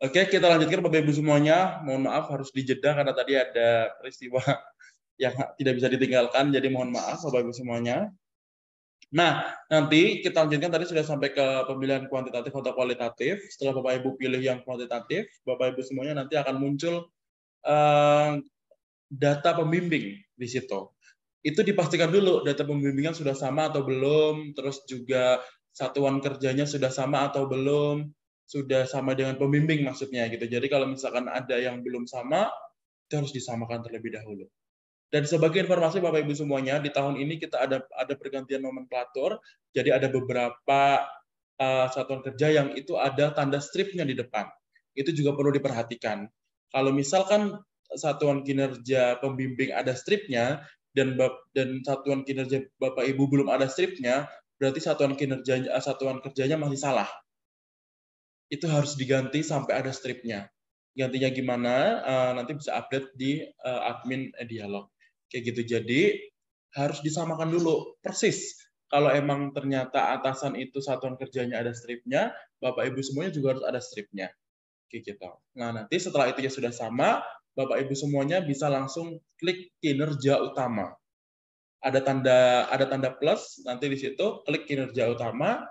Oke, kita lanjutkan Bapak Ibu semuanya. Mohon maaf harus dijeda karena tadi ada peristiwa *laughs* yang tidak bisa ditinggalkan. Jadi mohon maaf Bapak Ibu semuanya. Nah, nanti kita lanjutkan tadi sudah sampai ke pemilihan kuantitatif atau kualitatif. Setelah Bapak Ibu pilih yang kuantitatif, Bapak Ibu semuanya nanti akan muncul eh, data pembimbing di situ. Itu dipastikan dulu data pembimbingan sudah sama atau belum, terus juga satuan kerjanya sudah sama atau belum, sudah sama dengan pembimbing maksudnya gitu. Jadi kalau misalkan ada yang belum sama, itu harus disamakan terlebih dahulu. Dan sebagai informasi Bapak Ibu semuanya, di tahun ini kita ada ada pergantian nomenklatur. Jadi ada beberapa uh, satuan kerja yang itu ada tanda stripnya di depan. Itu juga perlu diperhatikan. Kalau misalkan satuan kinerja pembimbing ada stripnya dan dan satuan kinerja Bapak Ibu belum ada stripnya, berarti satuan kinerja satuan kerjanya masih salah itu harus diganti sampai ada stripnya. Gantinya gimana? Eh, nanti bisa update di eh, admin eh, dialog. Kayak gitu. Jadi harus disamakan dulu persis. Kalau emang ternyata atasan itu satuan kerjanya ada stripnya, bapak ibu semuanya juga harus ada stripnya. Kayak gitu. Nah nanti setelah itu ya sudah sama, bapak ibu semuanya bisa langsung klik kinerja utama. Ada tanda ada tanda plus nanti di situ klik kinerja utama.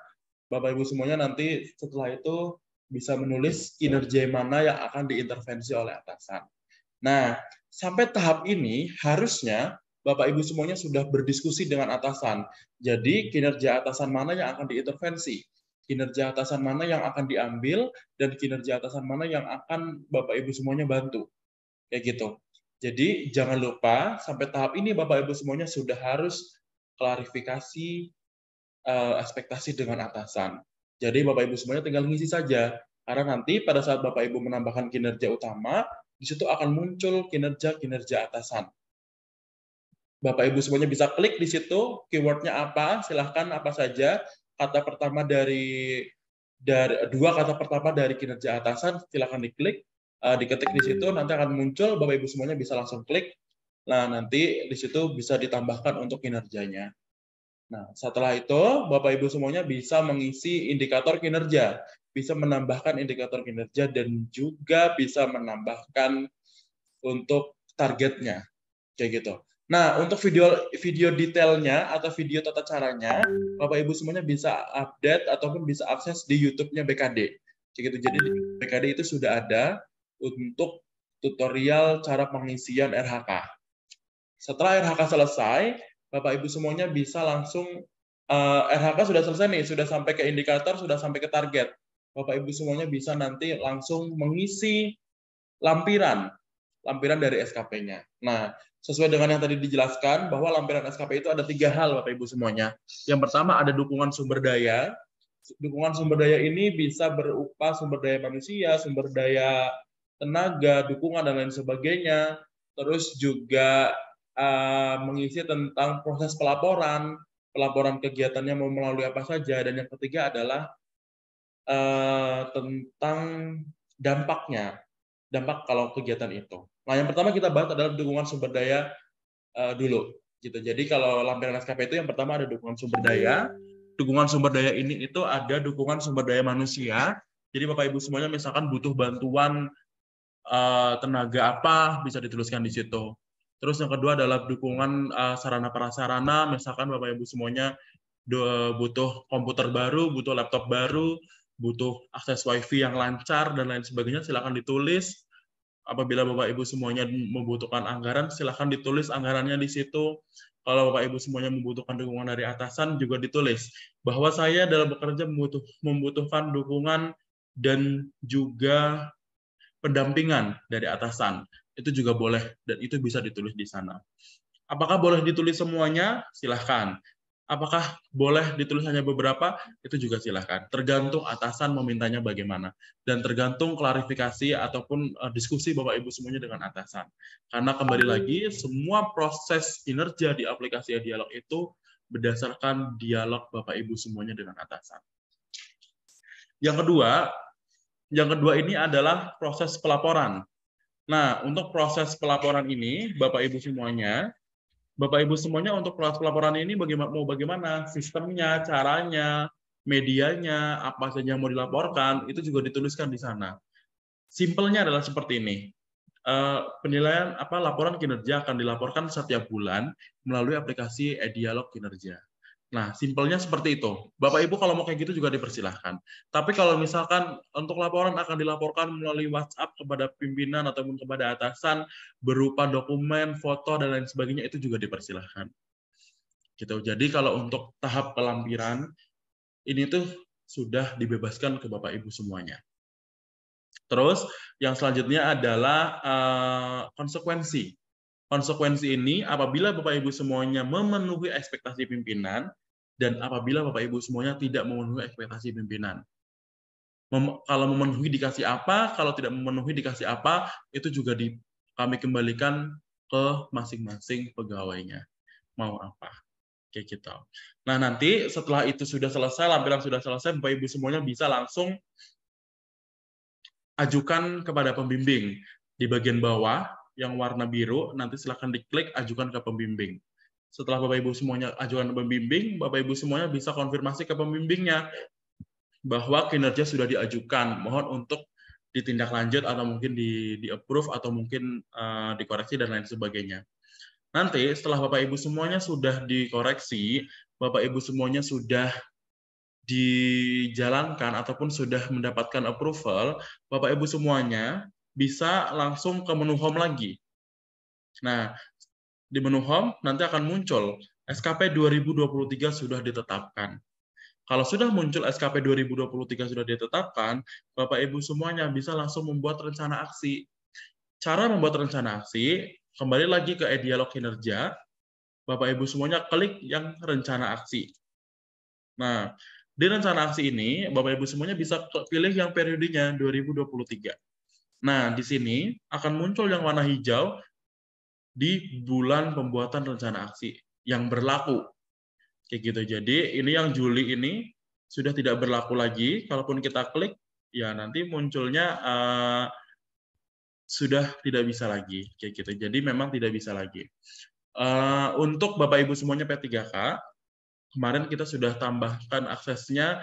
Bapak Ibu semuanya nanti setelah itu bisa menulis kinerja mana yang akan diintervensi oleh atasan. Nah, sampai tahap ini harusnya Bapak Ibu semuanya sudah berdiskusi dengan atasan. Jadi kinerja atasan mana yang akan diintervensi? Kinerja atasan mana yang akan diambil dan kinerja atasan mana yang akan Bapak Ibu semuanya bantu. Kayak gitu. Jadi jangan lupa sampai tahap ini Bapak Ibu semuanya sudah harus klarifikasi eh, ekspektasi dengan atasan. Jadi Bapak Ibu semuanya tinggal ngisi saja. Karena nanti pada saat Bapak Ibu menambahkan kinerja utama, di situ akan muncul kinerja-kinerja atasan. Bapak Ibu semuanya bisa klik di situ keywordnya apa, silahkan apa saja. Kata pertama dari dari dua kata pertama dari kinerja atasan silahkan diklik, uh, diketik di situ nanti akan muncul Bapak Ibu semuanya bisa langsung klik. Nah nanti di situ bisa ditambahkan untuk kinerjanya. Nah, setelah itu Bapak Ibu semuanya bisa mengisi indikator kinerja, bisa menambahkan indikator kinerja dan juga bisa menambahkan untuk targetnya. Kayak gitu. Nah, untuk video video detailnya atau video tata caranya, Bapak Ibu semuanya bisa update ataupun bisa akses di YouTube-nya BKD. Kayak gitu. Jadi BKD itu sudah ada untuk tutorial cara pengisian RHK. Setelah RHK selesai, Bapak Ibu semuanya bisa langsung uh, eh, RHK sudah selesai nih, sudah sampai ke indikator, sudah sampai ke target. Bapak Ibu semuanya bisa nanti langsung mengisi lampiran, lampiran dari SKP-nya. Nah, sesuai dengan yang tadi dijelaskan bahwa lampiran SKP itu ada tiga hal Bapak Ibu semuanya. Yang pertama ada dukungan sumber daya. Dukungan sumber daya ini bisa berupa sumber daya manusia, sumber daya tenaga, dukungan dan lain sebagainya. Terus juga Eh, mengisi tentang proses pelaporan, pelaporan kegiatannya mau melalui apa saja, dan yang ketiga adalah eh, tentang dampaknya, dampak kalau kegiatan itu. Nah, yang pertama kita bahas adalah dukungan sumber daya eh, dulu, gitu. Jadi kalau lampiran SKP itu yang pertama ada dukungan sumber daya. Dukungan sumber daya ini itu ada dukungan sumber daya manusia. Jadi Bapak Ibu semuanya misalkan butuh bantuan tenaga apa bisa dituliskan di situ Terus yang kedua adalah dukungan uh, sarana prasarana, misalkan Bapak Ibu semuanya butuh komputer baru, butuh laptop baru, butuh akses wifi yang lancar dan lain sebagainya silakan ditulis. Apabila Bapak Ibu semuanya membutuhkan anggaran, silakan ditulis anggarannya di situ. Kalau Bapak Ibu semuanya membutuhkan dukungan dari atasan juga ditulis. Bahwa saya dalam bekerja membutuh, membutuhkan dukungan dan juga pendampingan dari atasan itu juga boleh dan itu bisa ditulis di sana. Apakah boleh ditulis semuanya? Silahkan. Apakah boleh ditulis hanya beberapa? Itu juga silahkan. Tergantung atasan memintanya bagaimana. Dan tergantung klarifikasi ataupun eh, diskusi Bapak-Ibu semuanya dengan atasan. Karena kembali lagi, semua proses kinerja di aplikasi dialog itu berdasarkan dialog Bapak-Ibu semuanya dengan atasan. Yang kedua, yang kedua ini adalah proses pelaporan. Nah, untuk proses pelaporan ini, Bapak Ibu semuanya, Bapak Ibu semuanya untuk proses pelaporan ini bagaimana mau bagaimana sistemnya, caranya, medianya, apa saja yang mau dilaporkan itu juga dituliskan di sana. Simpelnya adalah seperti ini. Eh, penilaian apa laporan kinerja akan dilaporkan setiap bulan melalui aplikasi e-dialog kinerja. Nah, simpelnya seperti itu. Bapak Ibu kalau mau kayak gitu juga dipersilahkan. Tapi kalau misalkan untuk laporan akan dilaporkan melalui WhatsApp kepada pimpinan ataupun kepada atasan berupa dokumen, foto dan lain sebagainya itu juga dipersilahkan. Gitu. Jadi kalau untuk tahap pelampiran ini tuh sudah dibebaskan ke Bapak Ibu semuanya. Terus yang selanjutnya adalah eh, konsekuensi Konsekuensi ini, apabila Bapak Ibu semuanya memenuhi ekspektasi pimpinan, dan apabila Bapak Ibu semuanya tidak memenuhi ekspektasi pimpinan. Mem kalau memenuhi dikasih apa, kalau tidak memenuhi dikasih apa, itu juga di kami kembalikan ke masing-masing pegawainya. Mau apa? Kayak kita. Gitu. Nah, nanti setelah itu sudah selesai, lampiran sudah selesai, Bapak Ibu semuanya bisa langsung ajukan kepada pembimbing di bagian bawah yang warna biru nanti silahkan diklik ajukan ke pembimbing setelah Bapak Ibu semuanya ajukan pembimbing, Bapak Ibu semuanya bisa konfirmasi ke pembimbingnya bahwa kinerja sudah diajukan. Mohon untuk ditindaklanjut atau mungkin di, di approve atau mungkin uh, dikoreksi dan lain sebagainya. Nanti setelah Bapak Ibu semuanya sudah dikoreksi, Bapak Ibu semuanya sudah dijalankan ataupun sudah mendapatkan approval, Bapak Ibu semuanya bisa langsung ke menu home lagi. Nah, di menu home nanti akan muncul SKP 2023 sudah ditetapkan. Kalau sudah muncul SKP 2023 sudah ditetapkan, Bapak Ibu semuanya bisa langsung membuat rencana aksi. Cara membuat rencana aksi, kembali lagi ke e-dialog kinerja, Bapak Ibu semuanya klik yang rencana aksi. Nah, di rencana aksi ini, Bapak Ibu semuanya bisa pilih yang periodenya 2023. Nah, di sini akan muncul yang warna hijau di bulan pembuatan rencana aksi yang berlaku. Kayak gitu. Jadi ini yang Juli ini sudah tidak berlaku lagi. Kalaupun kita klik, ya nanti munculnya uh, sudah tidak bisa lagi. Kayak gitu. Jadi memang tidak bisa lagi. Uh, untuk Bapak Ibu semuanya P3K, kemarin kita sudah tambahkan aksesnya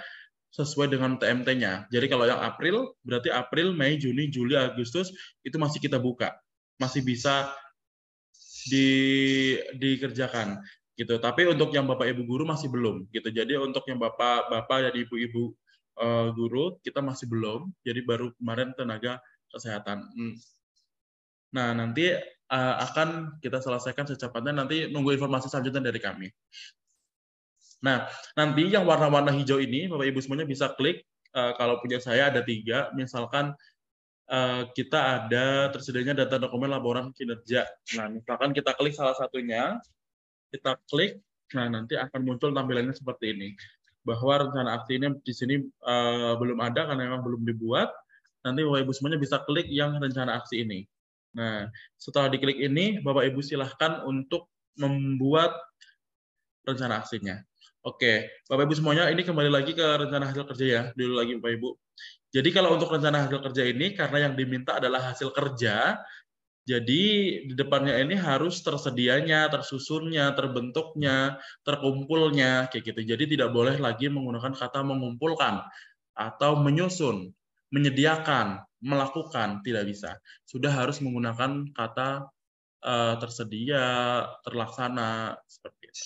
sesuai dengan TMT-nya. Jadi kalau yang April, berarti April, Mei, Juni, Juli, Agustus itu masih kita buka. Masih bisa di dikerjakan gitu. Tapi untuk yang Bapak Ibu guru masih belum gitu. Jadi untuk yang Bapak Bapak dan Ibu-ibu uh, eh, guru kita masih belum. Jadi baru kemarin tenaga kesehatan. Hmm. Nah, nanti uh, akan kita selesaikan secepatnya nanti nunggu informasi selanjutnya dari kami. Nah, nanti yang warna-warna hijau ini Bapak Ibu semuanya bisa klik uh, kalau punya saya ada tiga, misalkan Eh, kita ada tersedianya data dokumen laporan kinerja. Nah, misalkan kita klik salah satunya, kita klik, nah nanti akan muncul tampilannya seperti ini. Bahwa rencana aksi ini di sini uh, belum ada karena memang belum dibuat. Nanti Bapak Ibu semuanya bisa klik yang rencana aksi ini. Nah, setelah diklik ini, Bapak Ibu silahkan untuk membuat rencana aksinya. Oke, Bapak Ibu semuanya, ini kembali lagi ke rencana hasil kerja ya, dulu lagi Bapak Ibu. Jadi kalau untuk rencana hasil kerja ini, karena yang diminta adalah hasil kerja, jadi di depannya ini harus tersedianya, tersusunnya, terbentuknya, terkumpulnya, kayak gitu. Jadi tidak boleh lagi menggunakan kata mengumpulkan atau menyusun, menyediakan, melakukan, tidak bisa. Sudah harus menggunakan kata uh, tersedia, terlaksana, seperti itu.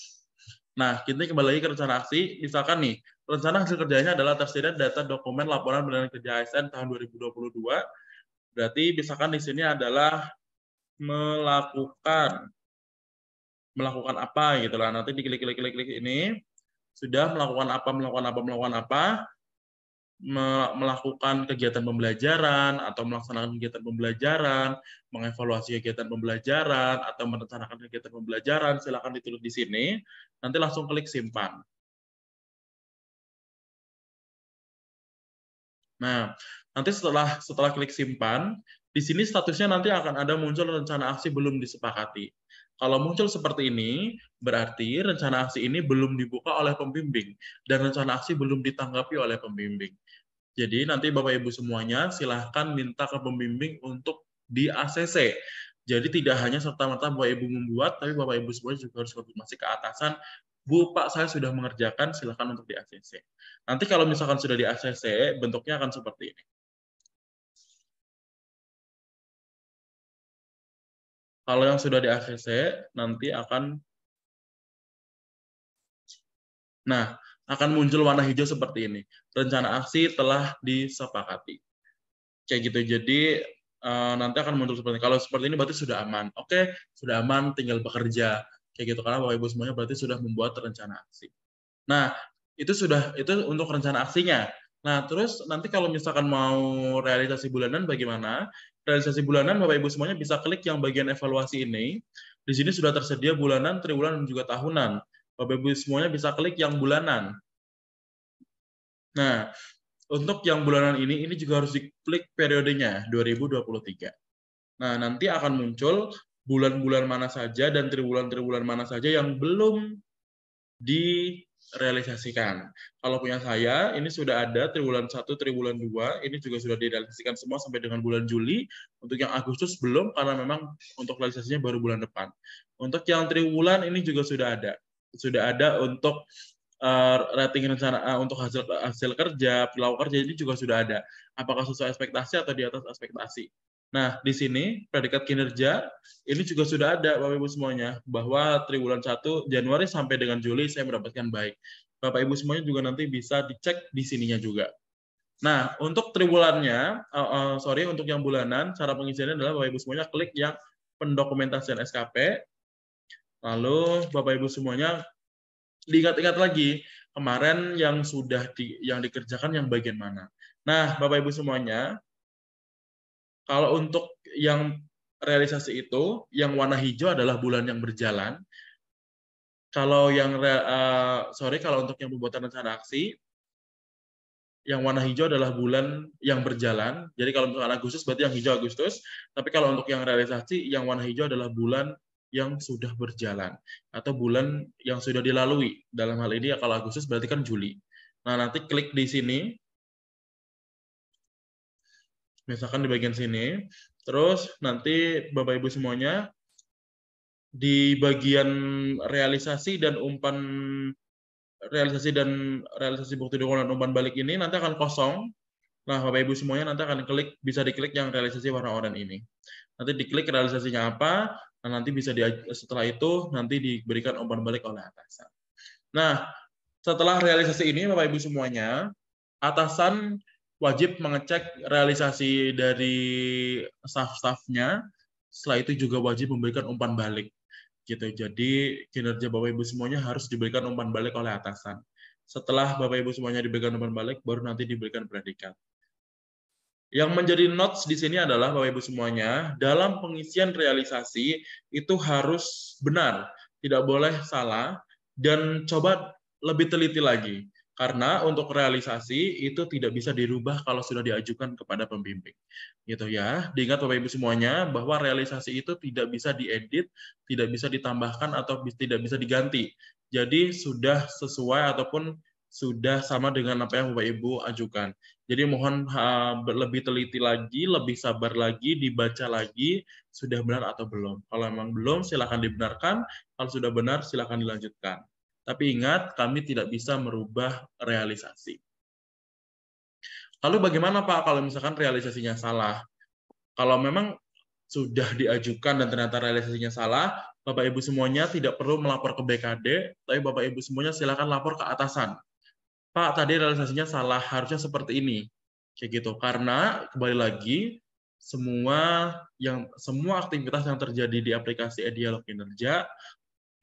Nah, kita kembali lagi ke rencana aksi. Misalkan nih, Rencana hasil kerjanya adalah tersedia data dokumen laporan badan kerja ASN tahun 2022. Berarti misalkan di sini adalah melakukan melakukan apa gitu lah. Nanti diklik klik klik klik ini sudah melakukan apa melakukan apa melakukan apa melakukan kegiatan pembelajaran atau melaksanakan kegiatan pembelajaran, mengevaluasi kegiatan pembelajaran atau merencanakan kegiatan pembelajaran, silakan ditulis di sini. Nanti langsung klik simpan. Nah, nanti setelah setelah klik simpan, di sini statusnya nanti akan ada muncul rencana aksi belum disepakati. Kalau muncul seperti ini, berarti rencana aksi ini belum dibuka oleh pembimbing dan rencana aksi belum ditanggapi oleh pembimbing. Jadi nanti Bapak Ibu semuanya silahkan minta ke pembimbing untuk di ACC. Jadi tidak hanya serta-merta Bapak Ibu membuat, tapi Bapak Ibu semuanya juga harus konfirmasi ke atasan Bu, Pak, saya sudah mengerjakan, silakan untuk di ACC. Nanti kalau misalkan sudah di ACC, bentuknya akan seperti ini. Kalau yang sudah di ACC, nanti akan... Nah, akan muncul warna hijau seperti ini. Rencana aksi telah disepakati. Kayak gitu. Jadi eh, nanti akan muncul seperti ini. Kalau seperti ini berarti sudah aman. Oke, sudah aman, tinggal bekerja kayak gitu karena bapak ibu semuanya berarti sudah membuat rencana aksi. Nah itu sudah itu untuk rencana aksinya. Nah terus nanti kalau misalkan mau realisasi bulanan bagaimana? Realisasi bulanan bapak ibu semuanya bisa klik yang bagian evaluasi ini. Di sini sudah tersedia bulanan, triwulan dan juga tahunan. Bapak ibu semuanya bisa klik yang bulanan. Nah, untuk yang bulanan ini, ini juga harus diklik periodenya 2023. Nah, nanti akan muncul bulan-bulan mana saja dan triwulan-triwulan mana saja yang belum direalisasikan. Kalau punya saya, ini sudah ada triwulan 1, triwulan 2, ini juga sudah direalisasikan semua sampai dengan bulan Juli. Untuk yang Agustus belum, karena memang untuk realisasinya baru bulan depan. Untuk yang triwulan ini juga sudah ada. Sudah ada untuk uh, rating rencana uh, untuk hasil hasil kerja, pelaku kerja ini juga sudah ada. Apakah sesuai ekspektasi atau di atas ekspektasi? Nah, di sini predikat kinerja ini juga sudah ada Bapak Ibu semuanya bahwa triwulan 1 Januari sampai dengan Juli saya mendapatkan baik. Bapak Ibu semuanya juga nanti bisa dicek di sininya juga. Nah, untuk triwulannya, uh, uh, sorry, untuk yang bulanan, cara pengisiannya adalah Bapak Ibu semuanya klik yang pendokumentasian SKP. Lalu Bapak Ibu semuanya diingat-ingat lagi kemarin yang sudah di, yang dikerjakan yang bagian mana. Nah, Bapak Ibu semuanya, kalau untuk yang realisasi itu, yang warna hijau adalah bulan yang berjalan. Kalau yang uh, sorry, kalau untuk yang pembuatan rencana aksi, yang warna hijau adalah bulan yang berjalan. Jadi kalau untuk Agustus berarti yang hijau Agustus. Tapi kalau untuk yang realisasi, yang warna hijau adalah bulan yang sudah berjalan atau bulan yang sudah dilalui. Dalam hal ini ya, kalau Agustus berarti kan Juli. Nah, nanti klik di sini misalkan di bagian sini. Terus nanti Bapak Ibu semuanya di bagian realisasi dan umpan realisasi dan realisasi bukti dukungan umpan balik ini nanti akan kosong. Nah, Bapak Ibu semuanya nanti akan klik bisa diklik yang realisasi warna oranye ini. Nanti diklik realisasinya apa, nah nanti bisa di, setelah itu nanti diberikan umpan balik oleh atasan. Nah, setelah realisasi ini Bapak Ibu semuanya, atasan wajib mengecek realisasi dari staff-staffnya. Setelah itu juga wajib memberikan umpan balik. Gitu. Jadi kinerja Bapak Ibu semuanya harus diberikan umpan balik oleh atasan. Setelah Bapak Ibu semuanya diberikan umpan balik, baru nanti diberikan predikat. Yang menjadi notes di sini adalah Bapak Ibu semuanya, dalam pengisian realisasi itu harus benar, tidak boleh salah, dan coba lebih teliti lagi karena untuk realisasi itu tidak bisa dirubah kalau sudah diajukan kepada pembimbing. Gitu ya. Diingat Bapak Ibu semuanya bahwa realisasi itu tidak bisa diedit, tidak bisa ditambahkan atau tidak bisa diganti. Jadi sudah sesuai ataupun sudah sama dengan apa yang Bapak Ibu ajukan. Jadi mohon eh, lebih teliti lagi, lebih sabar lagi, dibaca lagi sudah benar atau belum. Kalau memang belum silakan dibenarkan, kalau sudah benar silakan dilanjutkan. Tapi ingat, kami tidak bisa merubah realisasi. Lalu bagaimana Pak kalau misalkan realisasinya salah? Kalau memang sudah diajukan dan ternyata realisasinya salah, Bapak Ibu semuanya tidak perlu melapor ke BKD, tapi Bapak Ibu semuanya silakan lapor ke atasan. Pak, tadi realisasinya salah, harusnya seperti ini. Kayak gitu. Karena kembali lagi semua yang semua aktivitas yang terjadi di aplikasi e kinerja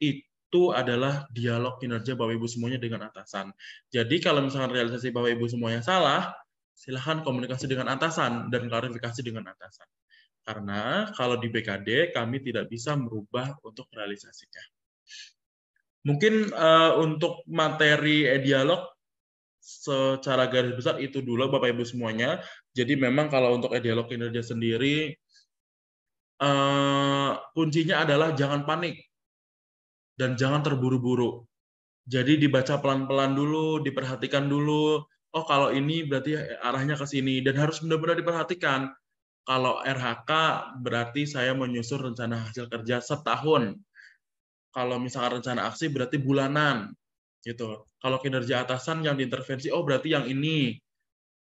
itu itu adalah dialog kinerja Bapak Ibu semuanya dengan atasan. Jadi kalau misalkan realisasi Bapak Ibu semuanya salah, silahkan komunikasi dengan atasan dan klarifikasi dengan atasan. Karena kalau di BKD kami tidak bisa merubah untuk realisasinya. Mungkin uh, untuk materi e-dialog secara garis besar itu dulu Bapak Ibu semuanya. Jadi memang kalau untuk e-dialog kinerja sendiri uh, kuncinya adalah jangan panik dan jangan terburu-buru. Jadi dibaca pelan-pelan dulu, diperhatikan dulu. Oh, kalau ini berarti arahnya ke sini dan harus benar-benar diperhatikan. Kalau RHK berarti saya menyusun rencana hasil kerja setahun. Kalau misalnya rencana aksi berarti bulanan gitu. Kalau kinerja atasan yang diintervensi oh berarti yang ini.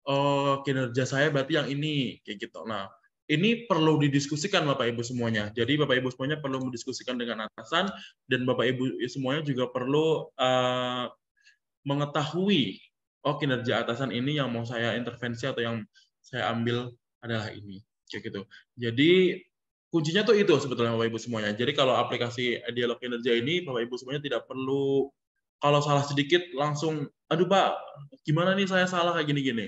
Oh, kinerja saya berarti yang ini kayak gitu. Nah, ini perlu didiskusikan Bapak Ibu semuanya. Jadi Bapak Ibu semuanya perlu mendiskusikan dengan atasan dan Bapak Ibu semuanya juga perlu uh, mengetahui oh kinerja atasan ini yang mau saya intervensi atau yang saya ambil adalah ini. Kayak gitu. Jadi kuncinya tuh itu sebetulnya Bapak Ibu semuanya. Jadi kalau aplikasi dialog kinerja ini Bapak Ibu semuanya tidak perlu kalau salah sedikit langsung aduh Pak, gimana nih saya salah kayak gini-gini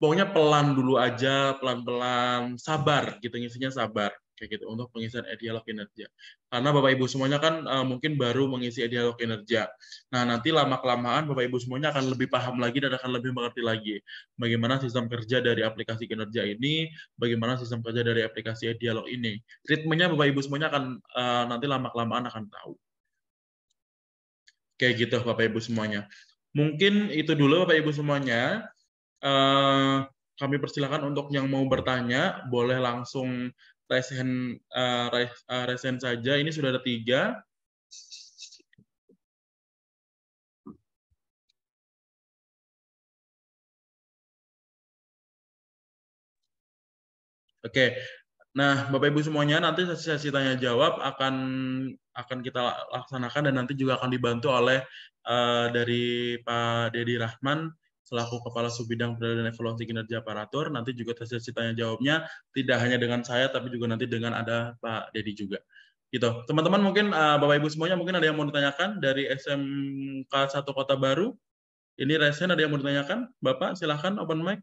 pokoknya pelan dulu aja, pelan-pelan, sabar gitu, ngisinya sabar kayak gitu untuk pengisian dialog kinerja. Karena Bapak Ibu semuanya kan uh, mungkin baru mengisi dialog kinerja. Nah, nanti lama kelamaan Bapak Ibu semuanya akan lebih paham lagi dan akan lebih mengerti lagi bagaimana sistem kerja dari aplikasi kinerja ini, bagaimana sistem kerja dari aplikasi dialog ini. Ritmenya Bapak Ibu semuanya akan uh, nanti lama kelamaan akan tahu. Kayak gitu Bapak Ibu semuanya. Mungkin itu dulu Bapak Ibu semuanya. Eh, kami persilahkan untuk yang mau bertanya boleh langsung resen hand, uh, raise, eh, saja. Ini sudah ada tiga. Oke, nah Bapak Ibu semuanya nanti sesi-sesi tanya jawab akan akan kita laksanakan dan nanti juga akan dibantu oleh uh, dari Pak Dedi Rahman selaku Kepala Subbidang Penilaian dan Evaluasi Kinerja Aparatur. Nanti juga hasil tanya jawabnya tidak hanya dengan saya, tapi juga nanti dengan ada Pak Dedi juga. Gitu. Teman-teman mungkin uh, Bapak Ibu semuanya mungkin ada yang mau ditanyakan dari SMK 1 Kota Baru. Ini resen ada yang mau ditanyakan? Bapak silahkan open mic.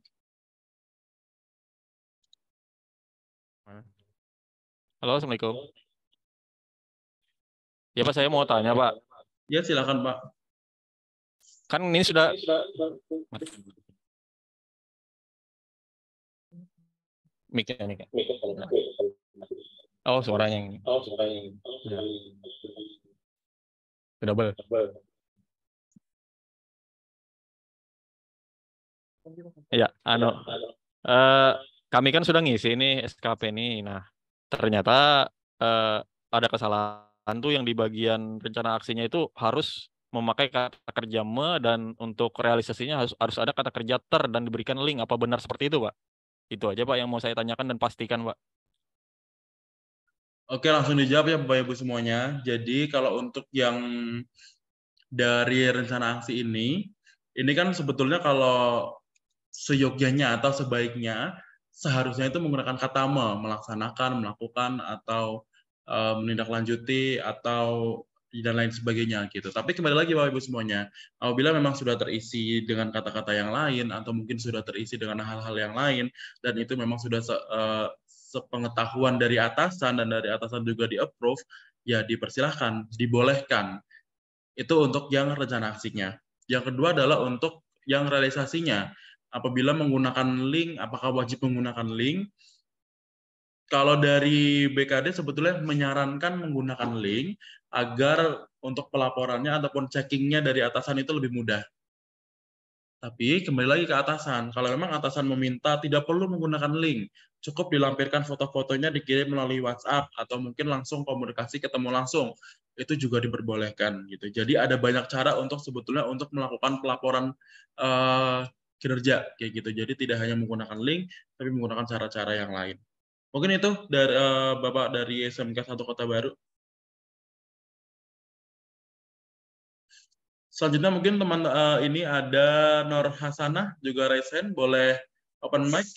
Halo, Assalamualaikum. Ya Pak, saya mau tanya Pak. Ya silakan Pak. Kan ini sudah miknya nih kan. Oh suaranya ini. Oh suaranya ini. Oh, ya. Double. Ya, ano. Ya, uh, anu. eh, kami kan sudah ngisi ini SKP ini. Nah, ternyata uh, ada kesalahan tuh yang di bagian rencana aksinya itu harus memakai kata kerja me dan untuk realisasinya harus harus ada kata kerja ter dan diberikan link apa benar seperti itu pak itu aja pak yang mau saya tanyakan dan pastikan pak Oke, langsung dijawab ya Bapak Ibu semuanya. Jadi kalau untuk yang dari rencana aksi ini, ini kan sebetulnya kalau seyogyanya atau sebaiknya seharusnya itu menggunakan kata me, melaksanakan, melakukan atau menindaklanjuti atau dan lain sebagainya gitu. Tapi kembali lagi Bapak Ibu semuanya, apabila memang sudah terisi dengan kata-kata yang lain atau mungkin sudah terisi dengan hal-hal yang lain dan itu memang sudah se, eh, sepengetahuan dari atasan dan dari atasan juga di approve, ya dipersilahkan, dibolehkan. Itu untuk yang rencana aksinya. Yang kedua adalah untuk yang realisasinya. Apabila menggunakan link, apakah wajib menggunakan link? kalau dari BKD sebetulnya menyarankan menggunakan link agar untuk pelaporannya ataupun checkingnya dari atasan itu lebih mudah. Tapi kembali lagi ke atasan. Kalau memang atasan meminta, tidak perlu menggunakan link. Cukup dilampirkan foto-fotonya dikirim melalui WhatsApp atau mungkin langsung komunikasi ketemu langsung. Itu juga diperbolehkan gitu. Jadi ada banyak cara untuk sebetulnya untuk melakukan pelaporan uh, kinerja kayak gitu. Jadi tidak hanya menggunakan link, tapi menggunakan cara-cara yang lain. Mungkin itu dari uh, eh, Bapak dari SMK satu Kota Baru. Selanjutnya mungkin teman uh, ini ada Nur Hasanah juga raise boleh open mic.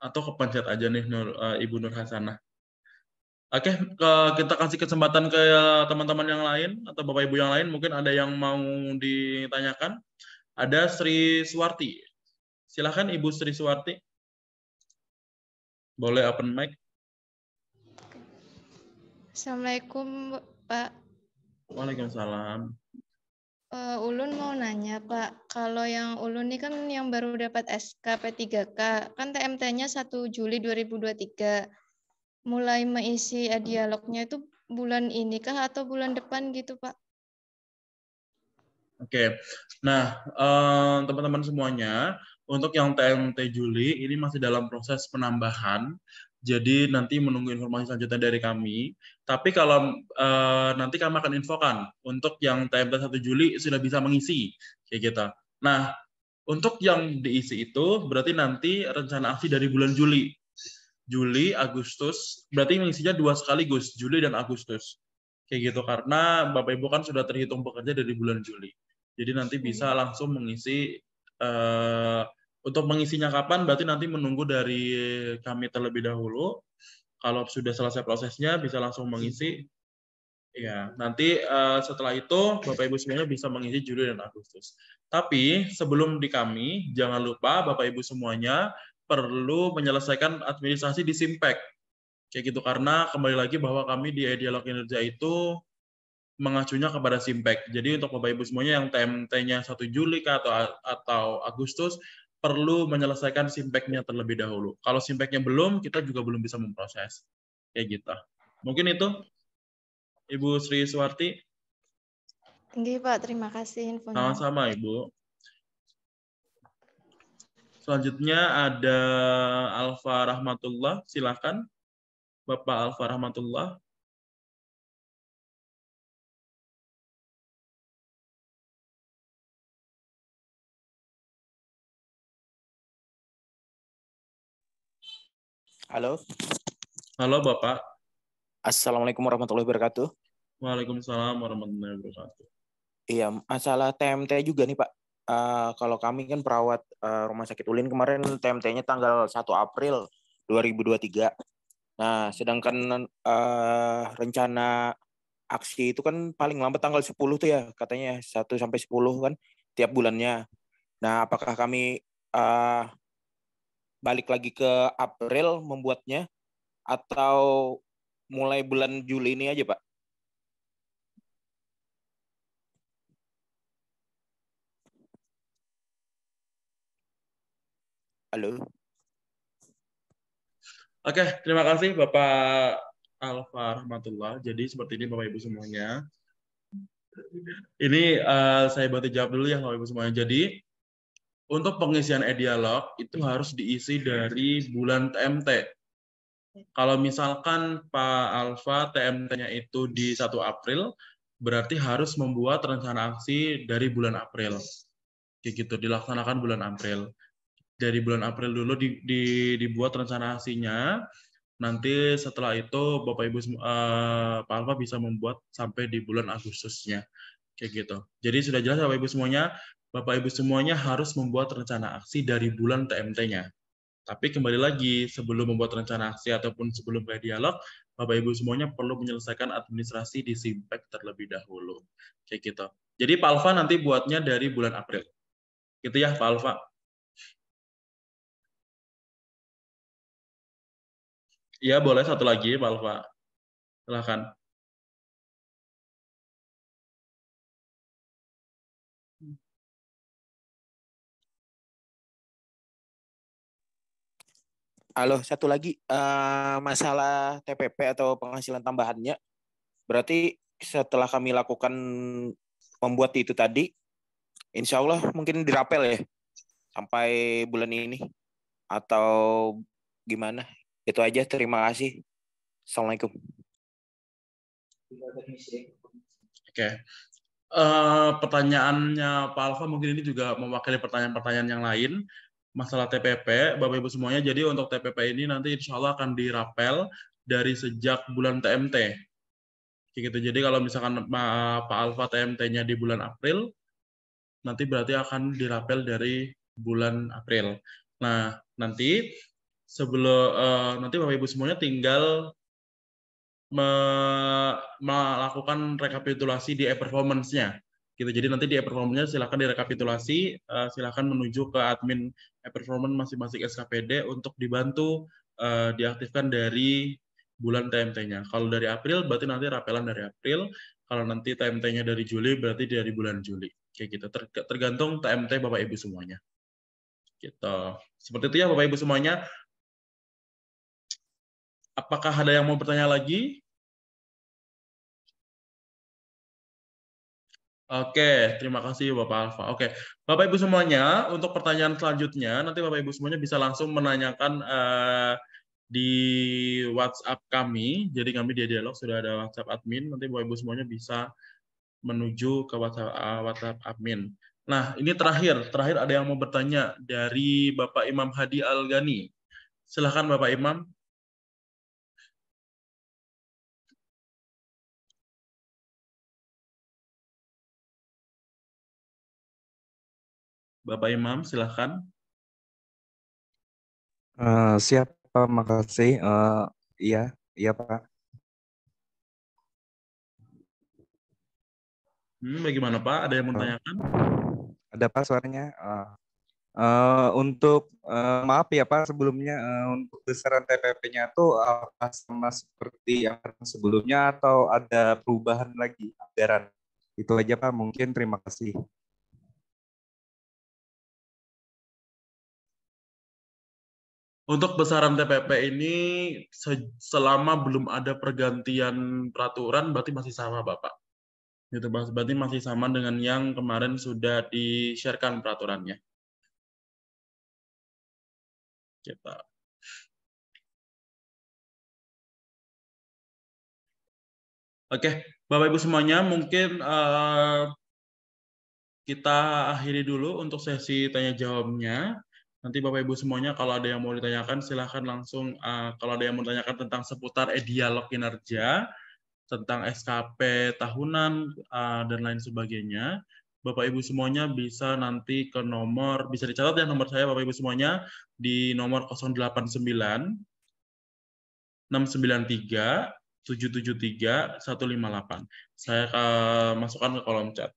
Atau kepencet aja nih Nur, uh, eh, Ibu Nur Hasanah. Oke, uh, kita kasih kesempatan ke teman-teman yang lain atau Bapak Ibu yang lain mungkin ada yang mau ditanyakan. Ada Sri Suwarti. Silahkan Ibu Sri Suwarti. Boleh open mic. Assalamualaikum Pak. Waalaikumsalam. Uh, Ulun mau nanya Pak, kalau yang Ulun ini kan yang baru dapat SK P3K, kan TMT-nya 1 Juli 2023. Mulai mengisi dialognya itu bulan ini kah atau bulan depan gitu Pak? Oke. Nah, eh, teman-teman semuanya, untuk yang TMT Juli ini masih dalam proses penambahan. Jadi nanti menunggu informasi selanjutnya dari kami. Tapi kalau eh, nanti kami akan infokan untuk yang TMT 1 Juli sudah bisa mengisi kayak kita. Gitu. Nah, untuk yang diisi itu berarti nanti rencana aksi dari bulan Juli. Juli, Agustus, berarti mengisinya dua sekaligus, Juli dan Agustus. Kayak gitu, karena Bapak Ibu kan sudah terhitung bekerja dari bulan Juli. Jadi nanti bisa langsung mengisi uh, untuk mengisinya kapan berarti nanti menunggu dari kami terlebih dahulu. Kalau sudah selesai prosesnya bisa langsung mengisi. Ya, nanti uh, setelah itu Bapak Ibu semuanya bisa mengisi Juli dan Agustus. Tapi sebelum di kami, jangan lupa Bapak Ibu semuanya perlu menyelesaikan administrasi di Simpek. Kayak gitu karena kembali lagi bahwa kami di Dialog Kinerja itu mengacunya kepada Simpek. Jadi untuk Bapak Ibu semuanya yang TMT-nya 1 Juli kah, atau atau Agustus perlu menyelesaikan Simpeknya terlebih dahulu. Kalau Simpeknya belum, kita juga belum bisa memproses. Kayak gitu. Mungkin itu Ibu Sri Suwarti. Tinggi Pak, terima kasih infonya. Sama-sama Ibu. Selanjutnya ada Alfa Rahmatullah, silakan. Bapak Alfa Rahmatullah. Halo. Halo Bapak. Assalamualaikum warahmatullahi wabarakatuh. Waalaikumsalam warahmatullahi wabarakatuh. Iya, masalah TMT juga nih Pak. Uh, kalau kami kan perawat uh, rumah sakit Ulin kemarin TMT-nya tanggal 1 April 2023. Nah, sedangkan uh, rencana aksi itu kan paling lambat tanggal 10 tuh ya katanya 1 sampai 10 kan tiap bulannya. Nah, apakah kami uh, balik lagi ke April membuatnya atau mulai bulan Juli ini aja, Pak? Halo. Oke, terima kasih Bapak Alfa Rahmatullah. Jadi seperti ini Bapak Ibu semuanya. Ini uh, saya bantu jawab dulu ya Bapak Ibu semuanya. Jadi untuk pengisian e-dialog itu harus diisi dari bulan TMT. Kalau misalkan Pak Alfa TMT-nya itu di 1 April, berarti harus membuat rencana aksi dari bulan April. Kayak gitu, dilaksanakan bulan April. Dari bulan April dulu di, di, dibuat rencana aksinya, nanti setelah itu Bapak Ibu uh, Pak Alfa bisa membuat sampai di bulan Agustusnya kayak gitu. Jadi sudah jelas ya Bapak Ibu semuanya Bapak Ibu semuanya harus membuat rencana aksi dari bulan TMT-nya. Tapi kembali lagi, sebelum membuat rencana aksi ataupun sebelum berdialog, Bapak Ibu semuanya perlu menyelesaikan administrasi di SIMPEC terlebih dahulu. Kayak gitu. Jadi Pak Alfa nanti buatnya dari bulan April. Gitu ya Pak Alfa. Iya boleh satu lagi Pak Alfa. Silahkan. Halo, satu lagi uh, masalah TPP atau penghasilan tambahannya. Berarti setelah kami lakukan membuat itu tadi, insya Allah mungkin dirapel ya sampai bulan ini atau gimana? Itu aja. Terima kasih. Assalamualaikum. Oke. Okay. Uh, eh, pertanyaannya Pak Alfa mungkin ini juga mewakili pertanyaan-pertanyaan yang lain masalah TPP, Bapak Ibu semuanya. Jadi untuk TPP ini nanti insya Allah akan dirapel dari sejak bulan TMT. gitu. Jadi kalau misalkan eh, Pak Alfa TMT-nya di bulan April, nanti berarti akan dirapel dari bulan April. Nah, nanti sebelum uh, nanti Bapak Ibu semuanya tinggal me melakukan rekapitulasi di e-performance-nya gitu jadi nanti di performance silahkan direkapitulasi uh, eh, silahkan menuju ke admin performance masing-masing SKPD untuk dibantu uh, diaktifkan dari bulan TMT-nya kalau dari April berarti nanti rapelan dari April kalau nanti TMT-nya dari Juli berarti dari bulan Juli kayak gitu Ter tergantung TMT Bapak Ibu semuanya gitu seperti itu ya Bapak Ibu semuanya apakah ada yang mau bertanya lagi Oke, terima kasih Bapak Alfa. Oke, Bapak Ibu semuanya, untuk pertanyaan selanjutnya nanti Bapak Ibu semuanya bisa langsung menanyakan uh, di WhatsApp kami. Jadi kami di dialog sudah ada WhatsApp admin. Nanti Bapak Ibu semuanya bisa menuju ke WhatsApp, uh, WhatsApp admin. Nah, ini terakhir, terakhir ada yang mau bertanya dari Bapak Imam Hadi Al Ghani. Silahkan Bapak Imam. Bapak Imam, silahkan. Uh, eh, siap, Makasih. Uh, iya, iya, Pak. Hmm, bagaimana, Pak? Ada yang mau eh, tanyakan? Ada, Pak, suaranya. Uh, uh, untuk, uh, maaf ya, Pak, sebelumnya uh, untuk besaran TPP-nya itu apa sama seperti yang sebelumnya atau ada perubahan lagi anggaran? Itu aja, Pak. Mungkin terima kasih. Untuk besaran TPP ini selama belum ada pergantian peraturan berarti masih sama Bapak. Itu berarti masih sama dengan yang kemarin sudah di-sharekan peraturannya. Kita Oke, Bapak Ibu semuanya, mungkin uh, kita akhiri dulu untuk sesi tanya jawabnya. Nanti Bapak Ibu semuanya kalau ada yang mau ditanyakan silahkan langsung uh, kalau ada yang mau ditanyakan tentang seputar e dialog kinerja, tentang SKP tahunan uh, dan lain sebagainya. Bapak Ibu semuanya bisa nanti ke nomor bisa dicatat ya nomor saya Bapak Ibu semuanya di nomor 089 693 773 158. Saya uh, masukkan ke kolom chat.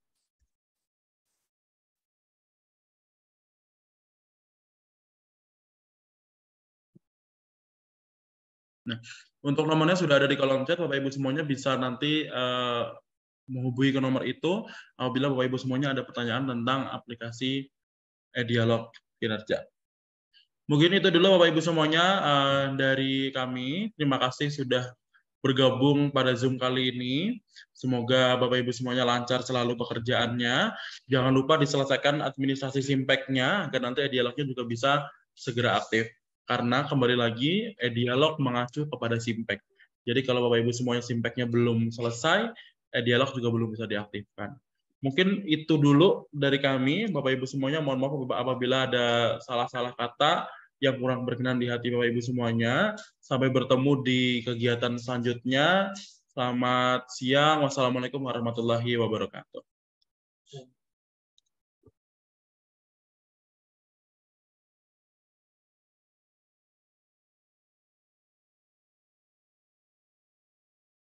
Nah, untuk nomornya sudah ada di kolom chat, Bapak Ibu semuanya bisa nanti uh, menghubungi ke nomor itu apabila Bapak Ibu semuanya ada pertanyaan tentang aplikasi e-dialog kinerja. Mungkin itu dulu Bapak Ibu semuanya uh, dari kami. Terima kasih sudah bergabung pada Zoom kali ini. Semoga Bapak Ibu semuanya lancar selalu pekerjaannya. Jangan lupa diselesaikan administrasi simpeknya agar nanti dialognya juga bisa segera aktif karena kembali lagi eh, dialog mengacu kepada simpek. Jadi kalau Bapak Ibu semuanya simpeknya belum selesai, eh, dialog juga belum bisa diaktifkan. Mungkin itu dulu dari kami, Bapak Ibu semuanya. Mohon maaf apabila ada salah-salah kata yang kurang berkenan di hati Bapak Ibu semuanya. Sampai bertemu di kegiatan selanjutnya. Selamat siang. Wassalamualaikum warahmatullahi wabarakatuh.